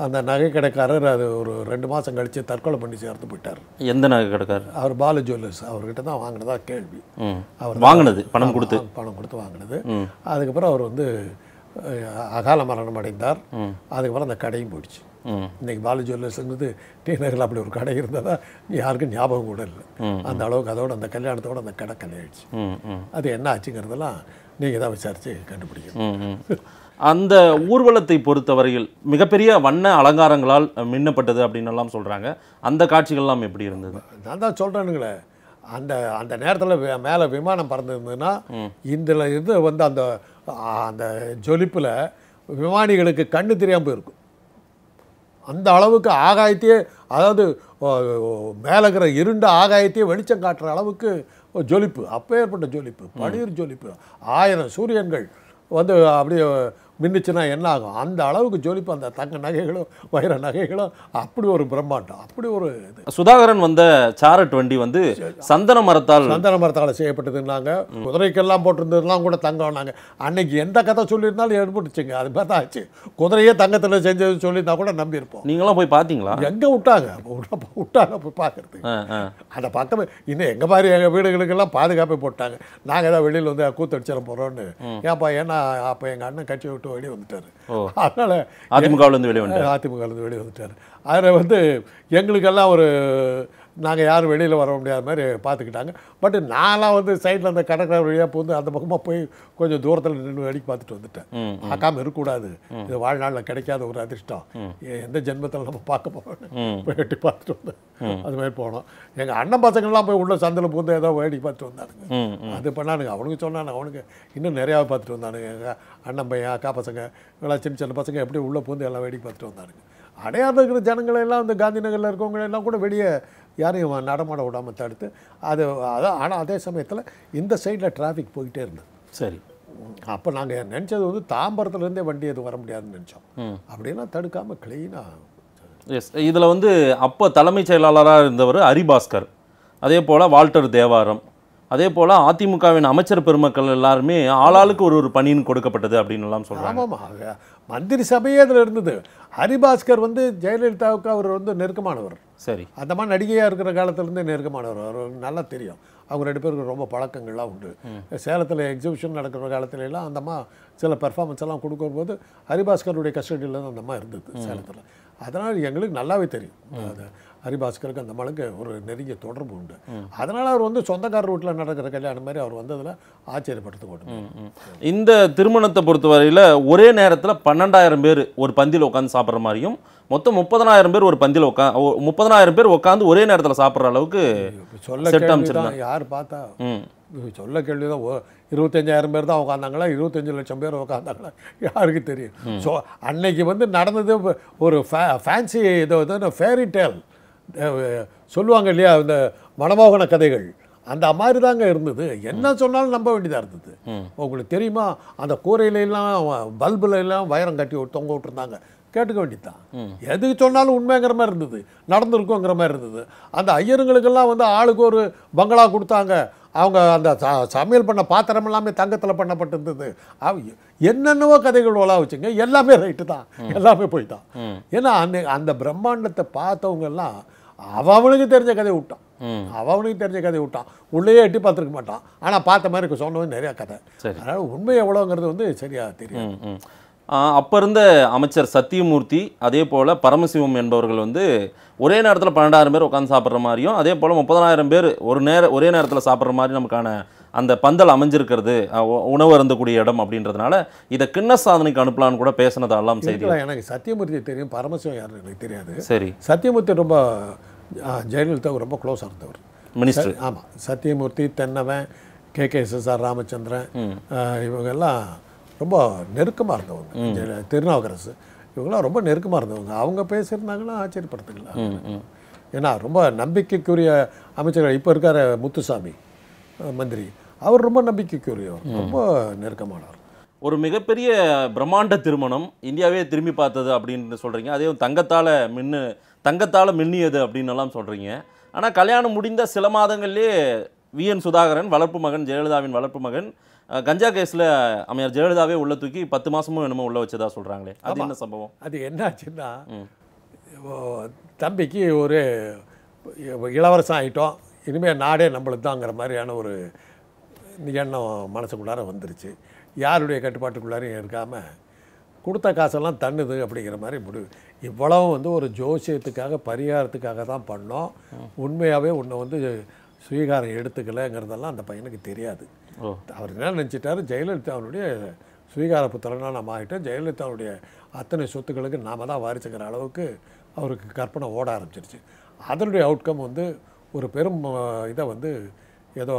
அந்த நகை கடைக்காரர் அது ஒரு ரெண்டு மாதம் கழித்து தற்கொலை பண்ணி சேர்த்து போயிட்டார்
எந்த நகை கடைக்காரர்
அவர் பாலு ஜுவல்லர்ஸ் அவர்கிட்ட தான் வாங்கினதா கேள்வி
அவர் வாங்கினது பணம் கொடுத்து
பணம் கொடுத்து வாங்கினது அதுக்கப்புறம் அவர் வந்து அகால மரணம் அடைந்தார் அதுக்கப்புறம் அந்த கடையும் போயிடுச்சு இன்னைக்கு பாலு ஜுவல்லர்ஸுங்கிறது டி நகரில் அப்படி ஒரு கடை இருந்ததா யாருக்கும் ஞாபகம் கூட இல்லை அந்த அளவுக்கு அதோட அந்த கல்யாணத்தோட அந்த கடை கல்யாணிச்சு அது என்ன ஆச்சுங்கிறதெல்லாம் நீங்கள் தான் விசாரித்து
கண்டுபிடிக்கணும் அந்த ஊர்வலத்தை பொறுத்தவரையில் மிகப்பெரிய வண்ண அலங்காரங்களால் மின்னப்பட்டது அப்படின்னு எல்லாம் சொல்கிறாங்க அந்த காட்சிகள்லாம் எப்படி இருந்தது
நான் தான் சொல்கிறேனுங்களே அந்த அந்த நேரத்தில் மேலே விமானம் பறந்துருந்ததுன்னா இதில் இருந்து வந்து அந்த அந்த ஜொலிப்பில் விமானிகளுக்கு கண்ணு தெரியாமல் போயிருக்கும் அந்த அளவுக்கு ஆகாயத்தையே அதாவது மேலே இருக்கிற இருண்ட ஆகாயத்தையே வெளிச்சம் காட்டுற அளவுக்கு ஜொலிப்பு அப்போ ஏற்பட்ட ஜொலிப்பு பனிர் ஜொலிப்பு ஆயிரம் சூரியன்கள் வந்து அப்படியே மின்னுச்சுன்னா என்ன ஆகும் அந்த அளவுக்கு ஜோலிப்பு அந்த தங்க நகைகளும் வைர நகைகளும் அப்படி ஒரு பிரம்மாண்டம் அப்படி ஒரு
இது சுதாகரன் வந்த சாரட் வண்டி வந்து சந்தன மரத்தால் சந்தன
மரத்தால் செய்யப்பட்டதுன்னாங்க குதிரைக்கெல்லாம் போட்டிருந்ததுலாம் கூட தங்கம்னாங்க அன்னைக்கு எந்த கதை சொல்லியிருந்தாலும் ஏற்பட்டுச்சுங்க அது மாதிரி ஆச்சு குதிரையே தங்கத்தில் செஞ்சது சொல்லியிருந்தா கூட நம்பியிருப்போம் நீங்களாம் போய் பார்த்தீங்களா எங்கே விட்டாங்க விட்டாங்க போய் பார்க்குறது அதை பார்க்க இன்னும் எங்கள் மாதிரி எங்கள் வீடுகளுக்கெல்லாம் பாதுகாப்பே போட்டாங்க நாங்கள் ஏதாவது வெளியில் வந்து கூத்தடிச்சிட போகிறோன்னு ஏன்ப்பா ஏன்னா அப்போ எங்கள் அண்ணன் கட்சி விட்டு மட்டும் வெளியே வந்துட்டார் அதனால் அதிமுகவிலேருந்து வெளியே வந்துட்டார் அதிமுகவிலேருந்து வெளியே வந்துட்டார் அதில் வந்து எங்களுக்கெல்லாம் ஒரு நாங்கள் யாரும் வெளியில் வர முடியாத மாதிரி பார்த்துக்கிட்டாங்க பட் நான்லாம் வந்து சைடில் அந்த கடற்கரை வழியாக போந்து அந்த பக்கமாக போய் கொஞ்சம் தூரத்தில் நின்று வேடிக்கை பார்த்துட்டு
வந்துட்டேன் பார்க்காம
இருக்கக்கூடாது இது வாழ்நாளில் கிடைக்காத ஒரு அதிர்ஷ்டம் எந்த ஜென்மத்தில் நம்ம பார்க்க போகணும் போய் பார்த்துட்டு வந்தேன் அது மாதிரி போனோம் எங்கள் அண்ணன் பசங்கள்லாம் போய் உள்ள சந்தில் பூந்து ஏதோ வேடிக்கை பார்த்துட்டு
வந்தானுங்க
அது பண்ணானுங்க அவனுக்கு சொன்னாங்க அவனுக்கு இன்னும் நிறையாவே பார்த்துட்டு வந்தானுங்க எங்கள் அண்ணன் பையன் அக்கா பசங்க எல்லாம் சின்ன சின்ன பசங்க எப்படி உள்ளே பூந்து எல்லாம் வேடிக்கை பார்த்துட்டு வந்தானுங்க அடையாத இருக்கிற ஜனங்களெல்லாம் அந்த காந்தி நகரில் எல்லாம் கூட வெளியே யாரையும் நடமாட விடாமல் தடுத்து அது அதான் ஆனால் அதே சமயத்தில் இந்த சைடில் டிராஃபிக் போயிட்டே இருந்தது சரி அப்போ நாங்கள் நினச்சது வந்து தாம்பரத்துலேருந்தே வண்டி எதுவும் வர முடியாதுன்னு நினச்சோம் அப்படின்னா தடுக்காமல் கிளீனாக
எஸ் இதில் வந்து அப்போ தலைமைச் செயலாளராக இருந்தவர் ஹரிபாஸ்கர் அதே போல் வால்டர் தேவாரம் அதே போல் அதிமுகவின் அமைச்சர் பெருமக்கள் எல்லாருமே ஆளாளுக்கு ஒரு ஒரு பணின்னு கொடுக்கப்பட்டது அப்படின்னு எல்லாம் சொல்கிறாங்க
ஆமாம் மந்திரி சபையே அதில் இருந்தது ஹரிபாஸ்கர் வந்து ஜெயலலிதாவுக்கு அவர் வந்து நெருக்கமானவர் சரி அந்த மாதிரி நடிகையாக இருக்கிற காலத்துலேருந்தே நெருக்கமானவர் அவர் நல்லா தெரியும் அவங்க ரெண்டு பேருக்கு ரொம்ப பழக்கங்கள்லாம் உண்டு சேலத்தில் எக்ஸிபிஷன் நடக்கிற காலத்துல எல்லாம் அந்தம்மா சில பெர்ஃபார்மன்ஸ் எல்லாம் கொடுக்கும்போது ஹரிபாஸ்கருடைய கஸ்டடியில் தான் அந்தம்மா இருந்தது சேலத்தில் அதனால் எங்களுக்கு நல்லாவே தெரியும் அது ஹரிபாஸ்கருக்கு அந்த மலுக்கு ஒரு நெருங்கிய தொடர்பு உண்டு அதனால் அவர் வந்து சொந்தக்கார வீட்டில் நடக்கிற கல்யாணம் மாதிரி அவர் வந்ததில் ஆச்சரியப்படுத்த கூடும்
இந்த திருமணத்தை பொறுத்தவரையில் ஒரே நேரத்தில் பன்னெண்டாயிரம் பேர் ஒரு பந்தியில் உட்காந்து சாப்பிட்ற மாதிரியும் மொத்தம் முப்பதனாயிரம் பேர் ஒரு பந்தியில் உட்கா முப்பதனாயிரம் பேர் உட்காந்து ஒரே நேரத்தில் சாப்பிட்ற அளவுக்கு சொல்ல செட் அமைச்சிருந்தாங்க
யார் பார்த்தா சொல்ல கேள்விதான் இருபத்தஞ்சாயிரம் பேர் தான் உட்காந்தாங்களா இருபத்தஞ்சு லட்சம் பேர் உட்காந்தாங்களா யாருக்கு தெரியும் ஸோ அன்னைக்கு வந்து நடந்தது ஒரு ஃபே ஃபேன்சி இதை வந்து ஃபேரி டேல் சொல்லுவாங்க இல்லையா இந்த மனமோகன கதைகள் அந்த மாதிரி தாங்க இருந்தது என்ன சொன்னாலும் நம்ப வேண்டியதாக இருந்தது உங்களுக்கு தெரியுமா அந்த கூரையில எல்லாம் பல்புல எல்லாம் வயரம் கட்டி தொங்க விட்டுருந்தாங்க கேட்டுக்க வேண்டியதான் எதுக்கு சொன்னாலும் உண்மைங்கிற மாதிரி இருந்தது நடந்திருக்குங்கிற மாதிரி இருந்தது அந்த ஐயருங்களுக்கெல்லாம் வந்து ஆளுக்கு ஒரு பங்களா கொடுத்தாங்க அவங்க அந்த சமையல் பண்ண பாத்திரம் எல்லாமே தங்கத்தில் பண்ணப்பட்டிருந்தது என்னென்னவோ கதைகள் ஒலா வச்சுங்க எல்லாமே ரைட்டு தான் எல்லாமே போயிட்டான் ஏன்னா அந்த அந்த பிரம்மாண்டத்தை பார்த்தவங்க எல்லாம் அவனுக்கு தெரிஞ்ச கதை விட்டான் அவனுக்கு தெரிஞ்ச கதை விட்டான் உள்ளேயே எட்டி பார்த்துருக்க மாட்டான் ஆனால் பார்த்த மாதிரி சொன்னவன் நிறையா கதை அதனால் உண்மை எவ்வளோங்கிறது வந்து சரியாக
தெரியும் அப்போ இருந்த அமைச்சர் சத்தியமூர்த்தி அதே போல் பரமசிவம் என்பவர்கள் வந்து ஒரே நேரத்தில் பன்னெண்டாயிரம் பேர் உட்காந்து சாப்பிட்ற மாதிரியும் அதே போல் முப்பதாயிரம் பேர் ஒரு நேர ஒரே நேரத்தில் சாப்பிட்ற மாதிரி நமக்கான அந்த பந்தல் அமைஞ்சிருக்கிறது உணவு அருந்தக்கூடிய இடம் அப்படின்றதுனால இதை கிண்ண சாதனைக்கு அனுப்பலான்னு கூட பேசினதெல்லாம் செய்தி
எனக்கு சத்தியமூர்த்தி தெரியும் பரமசிவம் யாரும் எனக்கு தெரியாது சரி சத்தியமூர்த்தி ரொம்ப ஜெயலலிதாவுக்கு ரொம்ப க்ளோஸாக இருந்தவர் மினிஸ்டர் ஆமாம் Sathyamoorthy Thennavan K K S S R Ramachandran இவங்கெல்லாம் ரொம்ப நெருக்கமாக இருந்தவங்க திருநாவுக்கரசு இவங்களாம் ரொம்ப நெருக்கமாக இருந்தவங்க அவங்க பேசியிருந்தாங்கன்னா ஆச்சரியப்படுத்துக்கலாம் ஏன்னா ரொம்ப நம்பிக்கைக்குரிய அமைச்சர்கள் இப்போ இருக்கார் முத்துசாமி மந்திரி
அவர் ரொம்ப நம்பிக்கைக்குரியவர் ரொம்ப நெருக்கமானவர் ஒரு மிகப்பெரிய பிரம்மாண்ட திருமணம் இந்தியாவே திரும்பி பார்த்தது அப்படின்னு சொல்கிறீங்க அதே தங்கத்தால் மின்னு தங்கத்தால் மின்னியது அப்படின்னு எல்லாம் சொல்கிறீங்க ஆனால் கல்யாணம் முடிந்த சில மாதங்கள்லேயே வி என் சுதாகரன் வளர்ப்பு மகன் ஜெயலலிதாவின் வளர்ப்பு மகன் கஞ்சா கேஸில் அமையார் ஜெயலலிதாவே உள்ள தூக்கி பத்து மாதமும் என்னமோ உள்ள வச்சதா சொல்கிறாங்களே அது என்ன சம்பவம்
அது என்னாச்சுன்னா
தம்பிக்கு ஒரு
இளவரசம் ஆகிட்டோம் இனிமேல் நாடே நம்மளுக்கு தாங்கிற மாதிரியான ஒரு எண்ணம் மனசுக்குள்ளார வந்துருச்சு யாருடைய கட்டுப்பாட்டுக்குள்ளாரையும் இருக்காமல் கொடுத்த காசெல்லாம் தண்ணுது அப்படிங்கிற மாதிரி முடிவு இவ்வளவு வந்து ஒரு ஜோசியத்துக்காக பரிகாரத்துக்காக தான் பண்ணோம் உண்மையாகவே உன்னை வந்து சுயகாரம் எடுத்துக்கலைங்கிறதெல்லாம் அந்த பையனுக்கு தெரியாது அவர் என்ன நினச்சிட்டார் ஜெயலலிதாவுடைய சுவீகாரப்பு புத்திரனாக நம்ம ஆகிட்டேன் ஜெயலலிதாவுடைய அத்தனை சொத்துக்களுக்கு நாம் தான் வாரிச்சுக்கிற அளவுக்கு அவருக்கு கற்பனை ஓட ஆரம்பிச்சிருச்சு அதனுடைய அவுட்கம் வந்து ஒரு பெரும் இதை வந்து ஏதோ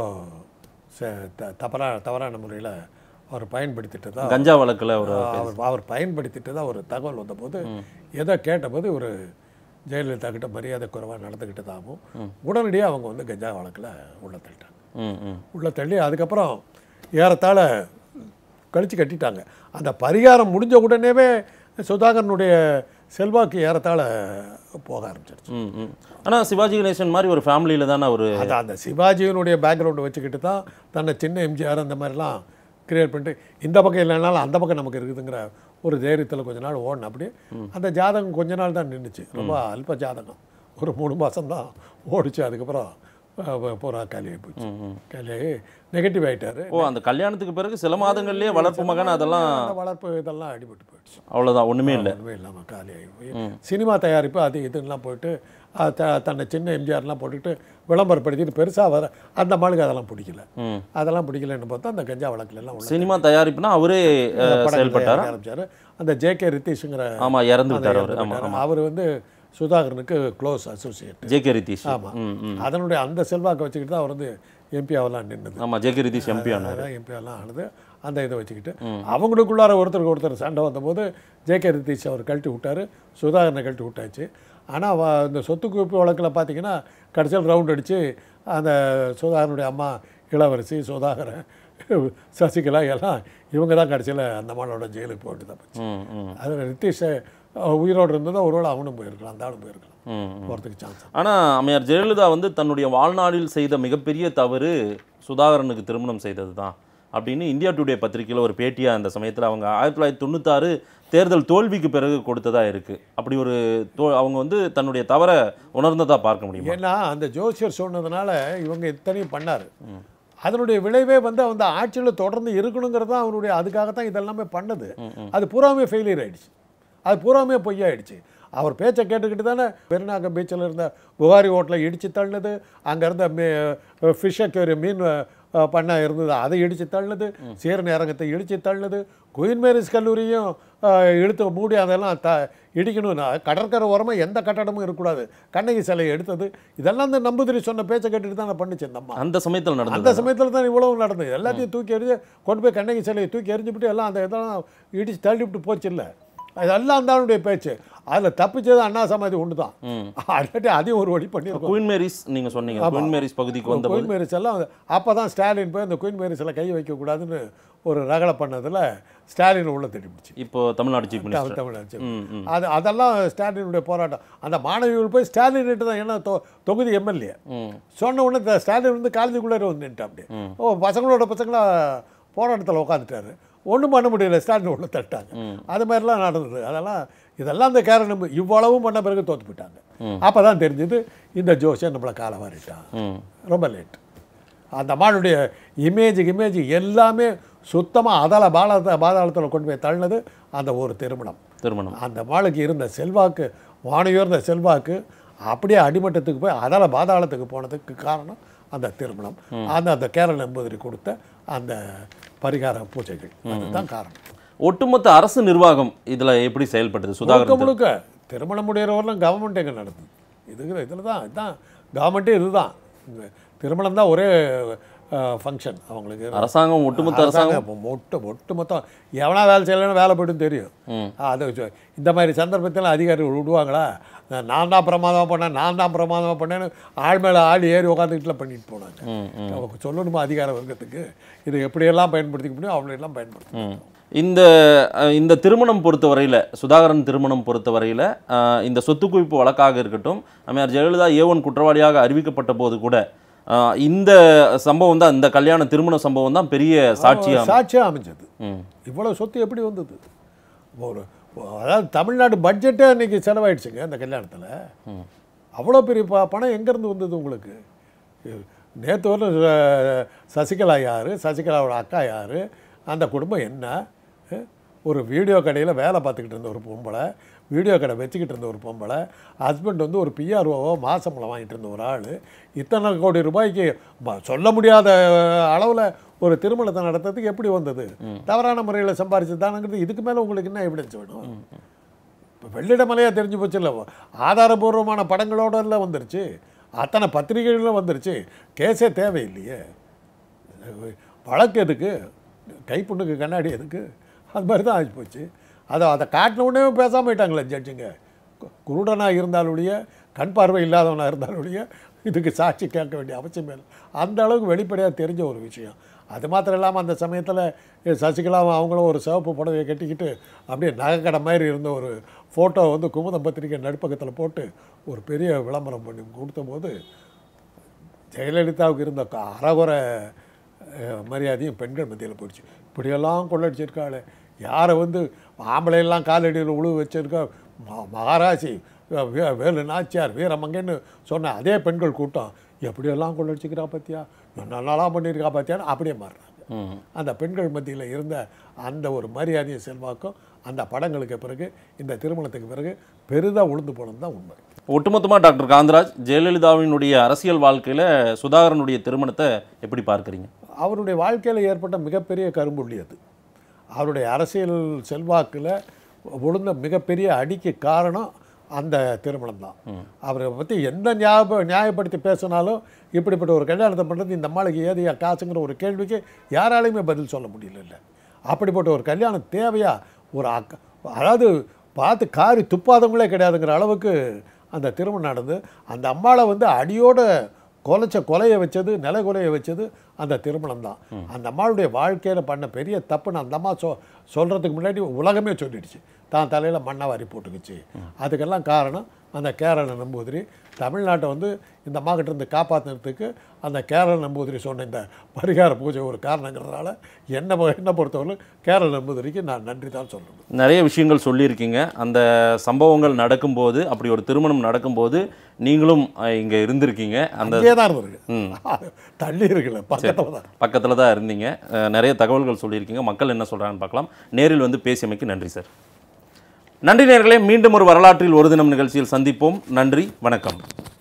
தவறான தவறான முறையில் அவர் பயன்படுத்திட்டு தான் கஞ்சா வழக்கில் அவர் அவர் பயன்படுத்திட்டு தான் ஒரு தகவல் வந்தபோது ஏதோ கேட்டபோது ஒரு ஜெயலலிதா கிட்ட மரியாதை குறைவாக நடந்துக்கிட்டதாகவும் உடனடியாக அவங்க வந்து கஞ்சா வழக்கில் உள்ள தள்ளிட்டாங்க உள்ளே தள்ளி அதுக்கப்புறம் ஏறத்தாழ கழித்து கட்டிட்டாங்க அந்த பரிகாரம் முடிஞ்ச உடனேவே சுதாகரனுடைய செல்வாக்கு ஏறத்தாழ போக
ஆரம்பிச்சிருச்சு ஆனால் சிவாஜி கணேசன் மாதிரி ஒரு ஃபேமிலியில் தானே ஒரு அந்த
சிவாஜியினுடைய பேக்ரவுண்டு வச்சுக்கிட்டு தான் தன்னை சின்ன எம்ஜிஆர் அந்த மாதிரிலாம் கிரியேட் பண்ணிட்டு இந்த பக்கம் இல்லைனாலும் அந்த பக்கம் நமக்கு இருக்குதுங்கிற ஒரு தைரியத்தில் கொஞ்ச நாள் ஓடணும் அப்படி அந்த ஜாதகம் கொஞ்ச நாள் தான் நின்றுச்சு ரொம்ப அல்ப ஜாதகம் ஒரு மூணு மாதம் தான் ஓடிச்சு அதுக்கப்புறம் பூரா காலியாகி போச்சு காலியாகி நெகட்டிவ் ஆகிட்டார்
ஓ அந்த கல்யாணத்துக்கு பிறகு சில மாதங்கள்லேயே வளர்ப்பு மகன் அதெல்லாம்
வளர்ப்பு இதெல்லாம் அடிபட்டு போயிடுச்சு
அவ்வளோதான் ஒன்றுமே இல்லை ஒன்றுமே
இல்லாமல் காலியாகி போய் சினிமா தயாரிப்பு அது இதுலாம் போயிட்டு தன்னை சின்ன எம்ஜிஆர்லாம் போட்டுக்கிட்டு விளம்பரப்படுத்திட்டு பெருசாக வர அந்த மாளுக்கு அதெல்லாம் பிடிக்கல அதெல்லாம் பிடிக்கலன்னு பார்த்தா அந்த கஞ்சா வழக்கில் எல்லாம்
சினிமா தயாரிப்புனா அவரே செயல்பட்டார் ஆரம்பித்தார்
அந்த ஜே கே ரித்தீஷுங்கிற ஆமாம் இறந்து அவர் வந்து சுதாகரனுக்கு close associate
J K Rithish ஆமாம்
அதனுடைய அந்த செல்வாக்கை வச்சுக்கிட்டு தான் அவர் வந்து எம்பி நின்றுது
ஆமாம் ஜே கே ரிதீஷ் எம்பி ஆனார்
எம்பி ஆனது அந்த இதை வச்சுக்கிட்டு அவங்களுக்குள்ளார ஒருத்தருக்கு ஒருத்தர் சண்டை வந்தபோது ஜே கே ரிதீஷ் அவர் கழட்டி விட்டார் சுதாகரனை கழட்டி விட்டாச்சு ஆனால் இந்த சொத்து குவிப்பு வழக்கில் பார்த்தீங்கன்னா கடைசியில் ரவுண்ட் அடித்து அந்த சுதாகரனுடைய அம்மா இளவரசி சுதாகரன் சசிகலா எல்லாம் இவங்க தான் கடைசியில் அந்த மாடோட ஜெயிலுக்கு போட்டு
தான் அது
ரித்தீஷை உயிரோடு இருந்தது ஒருவேளை அவனும் போயிருக்கலாம் அந்த ஆளும் போயிருக்கலாம்
போகிறதுக்கு சான்ஸ் ஆனால் அம்மையார் ஜெயலலிதா வந்து தன்னுடைய வாழ்நாளில் செய்த மிகப்பெரிய தவறு சுதாகரனுக்கு திருமணம் செய்தது தான் அப்படின்னு இந்தியா டுடே பத்திரிகையில் ஒரு பேட்டியாக அந்த சமயத்தில் அவங்க ஆயிரத்தி தொள்ளாயிரத்தி தொண்ணூத்தாறு தேர்தல் தோல்விக்கு பிறகு கொடுத்ததாக இருக்குது அப்படி ஒரு தோ அவங்க வந்து தன்னுடைய தவறை உணர்ந்ததாக பார்க்க முடியும்
ஏன்னா அந்த ஜோசியர் சொன்னதுனால இவங்க இத்தனையும் பண்ணார் அதனுடைய விளைவே வந்து அந்த ஆட்சியில் தொடர்ந்து இருக்கணுங்கிறது தான் அவருடைய அதுக்காகத்தான் இதெல்லாமே பண்ணது அது பூராமே ஃபெயிலியர் ஆயிடுச்சு அது பூராமே பொய்யாயிடுச்சு அவர் பேச்சை கேட்டுக்கிட்டு தானே பெருநாகம் பீச்சில் இருந்த புகாரி ஹோட்டலை இடித்து தள்ளினது அங்கே இருந்த மீ ஃபிஷ்ஷக்கு மீன் பண்ண இருந்தது அதை இடித்து தள்ளினது இறங்கத்தை இடித்து தள்ளினது குயின் மேரிஸ் கல்லூரியும் இழுத்து மூடி அதெல்லாம் த இடிக்கணும்னா கடற்கரை ஓரமாக எந்த கட்டடமும் இருக்கக்கூடாது கண்ணகி சிலையை எடுத்தது இதெல்லாம் அந்த நம்புதிரி சொன்ன பேச்சை கேட்டுட்டு தான் பண்ணிச்சேன் நம்ம
அந்த சமயத்தில் நடந்தது அந்த
சமயத்தில் தான் இவ்வளவு நடந்தது எல்லாத்தையும் தூக்கி எறிஞ்சு கொண்டு போய் கண்ணகி சிலையை தூக்கி எறிஞ்சுவிட்டு எல்லாம் அந்த இதெல்லாம் இடித்து தள்ளிவிட்டு போச்சு இல்லை இதெல்லாம் அந்தானுடைய பேச்சு அதில் தப்பிச்சது அண்ணா சமாதி ஒன்று
தான்
அதையும் ஒரு வழி பண்ணி குயின்
மேரிஸ் நீங்கள் சொன்னீங்க குயின் மேரிஸ் பகுதிக்கு வந்து குயின்
மேரிஸ் எல்லாம் அப்போ தான் ஸ்டாலின் போய் அந்த குயின் மேரிஸில் கை வைக்கக்கூடாதுன்னு ஒரு ரகலை பண்ணதில் ஸ்டாலின் உள்ள தட்டிப்பிடிச்சு
இப்போ தமிழ்நாடு சீஃப் மினிஸ்டர் தமிழ்நாடு
அது அதெல்லாம் ஸ்டாலினுடைய போராட்டம் அந்த மாணவிகள் போய் ஸ்டாலின் தான் ஏன்னா தொகுதி எம்எல்ஏ சொன்ன உடனே ஸ்டாலின் வந்து காலேஜுக்குள்ளே வந்து நின்ட்டான் அப்படியே ஓ பசங்களோட பசங்களாக போராட்டத்தில் உட்காந்துட்டாரு ஒன்றும் பண்ண முடியல ஸ்டாலின் உள்ள தட்டாங்க அது மாதிரிலாம் நடந்தது அதெல்லாம் இதெல்லாம் அந்த காரணம் இவ்வளவும் பண்ண பிறகு தோற்று போயிட்டாங்க அப்போ தான் தெரிஞ்சது இந்த ஜோஷியை நம்மளை காலை மாறிட்டான் ரொம்ப லேட் அந்த மாடுடைய இமேஜ் இமேஜ் எல்லாமே சுத்தமாக அதல பாலத்தை பாதாளத்தில் கொண்டு போய் தள்ளினது அந்த ஒரு திருமணம் திருமணம் அந்த மாளுக்கு இருந்த செல்வாக்கு வானையுயர்ந்த செல்வாக்கு அப்படியே அடிமட்டத்துக்கு போய் அதல பாதாளத்துக்கு போனதுக்கு காரணம் அந்த திருமணம் அந்த அந்த கேரள நம்பதிரி கொடுத்த அந்த பரிகார பூஜைகள் அதுதான் காரணம்
ஒட்டுமொத்த அரசு நிர்வாகம் இதில் எப்படி செயல்பட்டது சுதாகர் முழுக்க
திருமணம் முடிகிறவரெல்லாம் கவர்மெண்ட் எங்கே நடத்துது இதுக்கு இதில் தான் இதுதான் கவர்மெண்ட்டே இதுதான் திருமணம் தான் ஒரே ஃபங்க்ஷன் அவங்களுக்கு அரசாங்கம் ஒட்டுமொத்த அரசாங்கம் ஒட்டு ஒட்டுமொத்தம் எவனா வேலை செய்யலைன்னு வேலை போய்ட்டு தெரியும் அதை இந்த மாதிரி சந்தர்ப்பத்தில் அதிகாரிகள் விடுவாங்களா நான் தான் பிரமாதமாக பண்ணேன் நான் தான் பிரமாதமாக பண்ணேன்னு ஆள் மேலே ஆள் ஏறி உட்காந்துக்கிட்டே பண்ணிட்டு போனாங்க அவங்க சொல்லணுமா அதிகார வர்க்கத்துக்கு இதை எப்படியெல்லாம் பயன்படுத்திக்க முடியும் அவங்களெல்லாம்
பயன்படுத்தணும் இந்த இந்த திருமணம் பொறுத்தவரையில் சுதாகரன் திருமணம் பொறுத்தவரையில் இந்த சொத்து குவிப்பு வழக்காக இருக்கட்டும் அம்மையார் ஜெயலலிதா ஏ ஒன் குற்றவாளியாக அறிவிக்கப்பட்ட போது கூட இந்த சம்பவம் தான் இந்த கல்யாண திருமண சம்பவம் தான் பெரிய சாட்சியாக சாட்சியாக
அமைஞ்சது இவ்வளோ சொத்து எப்படி வந்தது ஒரு அதாவது தமிழ்நாடு பட்ஜெட்டே அன்றைக்கி செலவாயிடுச்சுங்க இந்த கல்யாணத்தில் அவ்வளோ பெரிய ப பணம் எங்கேருந்து வந்தது உங்களுக்கு நேற்று வரலும் சசிகலா யார் சசிகலாவோட அக்கா யார் அந்த குடும்பம் என்ன ஒரு வீடியோ கடையில் வேலை பார்த்துக்கிட்டு இருந்த ஒரு பொம்பளை வீடியோ கடை வச்சுக்கிட்டு இருந்த ஒரு பொம்பளை ஹஸ்பண்ட் வந்து ஒரு பிஆர்ஓவோ மாசம்பளம் வாங்கிட்டு இருந்த ஒரு ஆள் இத்தனை கோடி ரூபாய்க்கு சொல்ல முடியாத அளவில் ஒரு திருமணத்தை நடத்துறதுக்கு எப்படி வந்தது தவறான முறையில் சம்பாரிச்சது தானங்கிறது இதுக்கு மேலே உங்களுக்கு என்ன எவிடன்ஸ் வேணும் இப்போ வெள்ளிடமலையாக தெரிஞ்சு போச்சு இல்லை ஆதாரபூர்வமான படங்களோட எல்லாம் வந்துருச்சு அத்தனை பத்திரிகைகளும் வந்துருச்சு கேஸே தேவையில்லையே வழக்கு எதுக்கு கைப்புண்ணுக்கு கண்ணாடி எதுக்கு அது மாதிரி தான் ஆகி போச்சு அதை அதை காட்டின உடனே பேசாமல் போயிட்டாங்களே ஜட்ஜுங்க குருடனாக இருந்தாலுடைய கண் பார்வை இல்லாதவனாக இருந்தாலுடைய இதுக்கு சாட்சி கேட்க வேண்டிய அவசியம் இல்லை அந்த அளவுக்கு வெளிப்படையாக தெரிஞ்ச ஒரு விஷயம் அது மாத்திரம் இல்லாமல் அந்த சமயத்தில் சசிகலாவும் அவங்களும் ஒரு சிவப்பு புடவையை கட்டிக்கிட்டு அப்படியே நகைக்கடை மாதிரி இருந்த ஒரு ஃபோட்டோ வந்து குமுதம் பத்திரிக்கை நடுப்பக்கத்தில் போட்டு ஒரு பெரிய விளம்பரம் பண்ணி கொடுத்தபோது ஜெயலலிதாவுக்கு இருந்த அறகுறை மரியாதையும் பெண்கள் மத்தியில் போயிடுச்சு இப்படியெல்லாம் கொள்ளடிச்சிருக்காளே யாரை வந்து ஆம்பளையெல்லாம் காலடியில் உழுவு வச்சுருக்க மகாராசி வேலு நாச்சியார் வீரமங்கன்னு சொன்ன அதே பெண்கள் கூட்டம் எப்படியெல்லாம் கொள்ளடிச்சிக்கிறா பார்த்தியா நல்லாலாம் பண்ணியிருக்கா பார்த்தியான்னு அப்படியே மாறுறாங்க அந்த பெண்கள் மத்தியில் இருந்த அந்த ஒரு மரியாதையை செல்வாக்கும் அந்த படங்களுக்கு பிறகு இந்த திருமணத்துக்கு பிறகு பெரிதாக உளுந்து போனது தான் உண்மை
ஒட்டுமொத்தமாக டாக்டர் காந்தராஜ் ஜெயலலிதாவினுடைய அரசியல் வாழ்க்கையில் சுதாகரனுடைய திருமணத்தை எப்படி பார்க்குறீங்க
அவருடைய வாழ்க்கையில் ஏற்பட்ட மிகப்பெரிய கரும்புள்ளி அது அவருடைய அரசியல் செல்வாக்கில் விழுந்த மிகப்பெரிய அடிக்கு காரணம் அந்த திருமணம் தான் அவரை பற்றி எந்த ஞாப நியாயப்படுத்தி பேசினாலும் இப்படிப்பட்ட ஒரு கல்யாணத்தை பண்ணுறது இந்த அம்மாளுக்கு ஏதையா காசுங்கிற ஒரு கேள்விக்கு யாராலையுமே பதில் சொல்ல முடியல இல்லை அப்படிப்பட்ட ஒரு கல்யாணம் தேவையா ஒரு அக்க அதாவது பார்த்து காரி துப்பாதவங்களே கிடையாதுங்கிற அளவுக்கு அந்த திருமணம் நடந்து அந்த அம்மாவை வந்து அடியோட கொலைச்ச கொலையை வச்சது நில கொலையை வச்சது அந்த திருமணம் தான் அந்த அம்மாவுடைய வாழ்க்கையில் பண்ண பெரிய தப்புன்னு அந்த அம்மா சொ சொல்கிறதுக்கு முன்னாடி உலகமே சொல்லிடுச்சு தான் தலையில் மண்ணை வாரி போட்டுக்குச்சு அதுக்கெல்லாம் காரணம் அந்த கேரள நம்பூதிரி தமிழ்நாட்டை வந்து இந்த இருந்து காப்பாற்றுறதுக்கு அந்த கேரள நம்பூதிரி சொன்ன இந்த பரிகார பூஜை ஒரு காரணங்கிறதுனால என்ன என்ன பொறுத்தவரைக்கும் கேரள நம்பூதிரிக்கு நான் நன்றி தான் சொல்கிறேன்
நிறைய விஷயங்கள் சொல்லியிருக்கீங்க அந்த சம்பவங்கள் நடக்கும்போது அப்படி ஒரு திருமணம் நடக்கும்போது நீங்களும் இங்கே இருந்திருக்கீங்க அந்த தான் இருக்கு
தள்ளி இருக்குல்ல பக்கத்தில் தான்
பக்கத்தில் தான் இருந்தீங்க நிறைய தகவல்கள் சொல்லியிருக்கீங்க மக்கள் என்ன சொல்கிறாங்கன்னு பார்க்கலாம் நேரில் வந்து பேசியமைக்கு நன்றி சார் நன்றி நேர்களே மீண்டும் ஒரு வரலாற்றில் ஒரு தினம் நிகழ்ச்சியில் சந்திப்போம் நன்றி வணக்கம்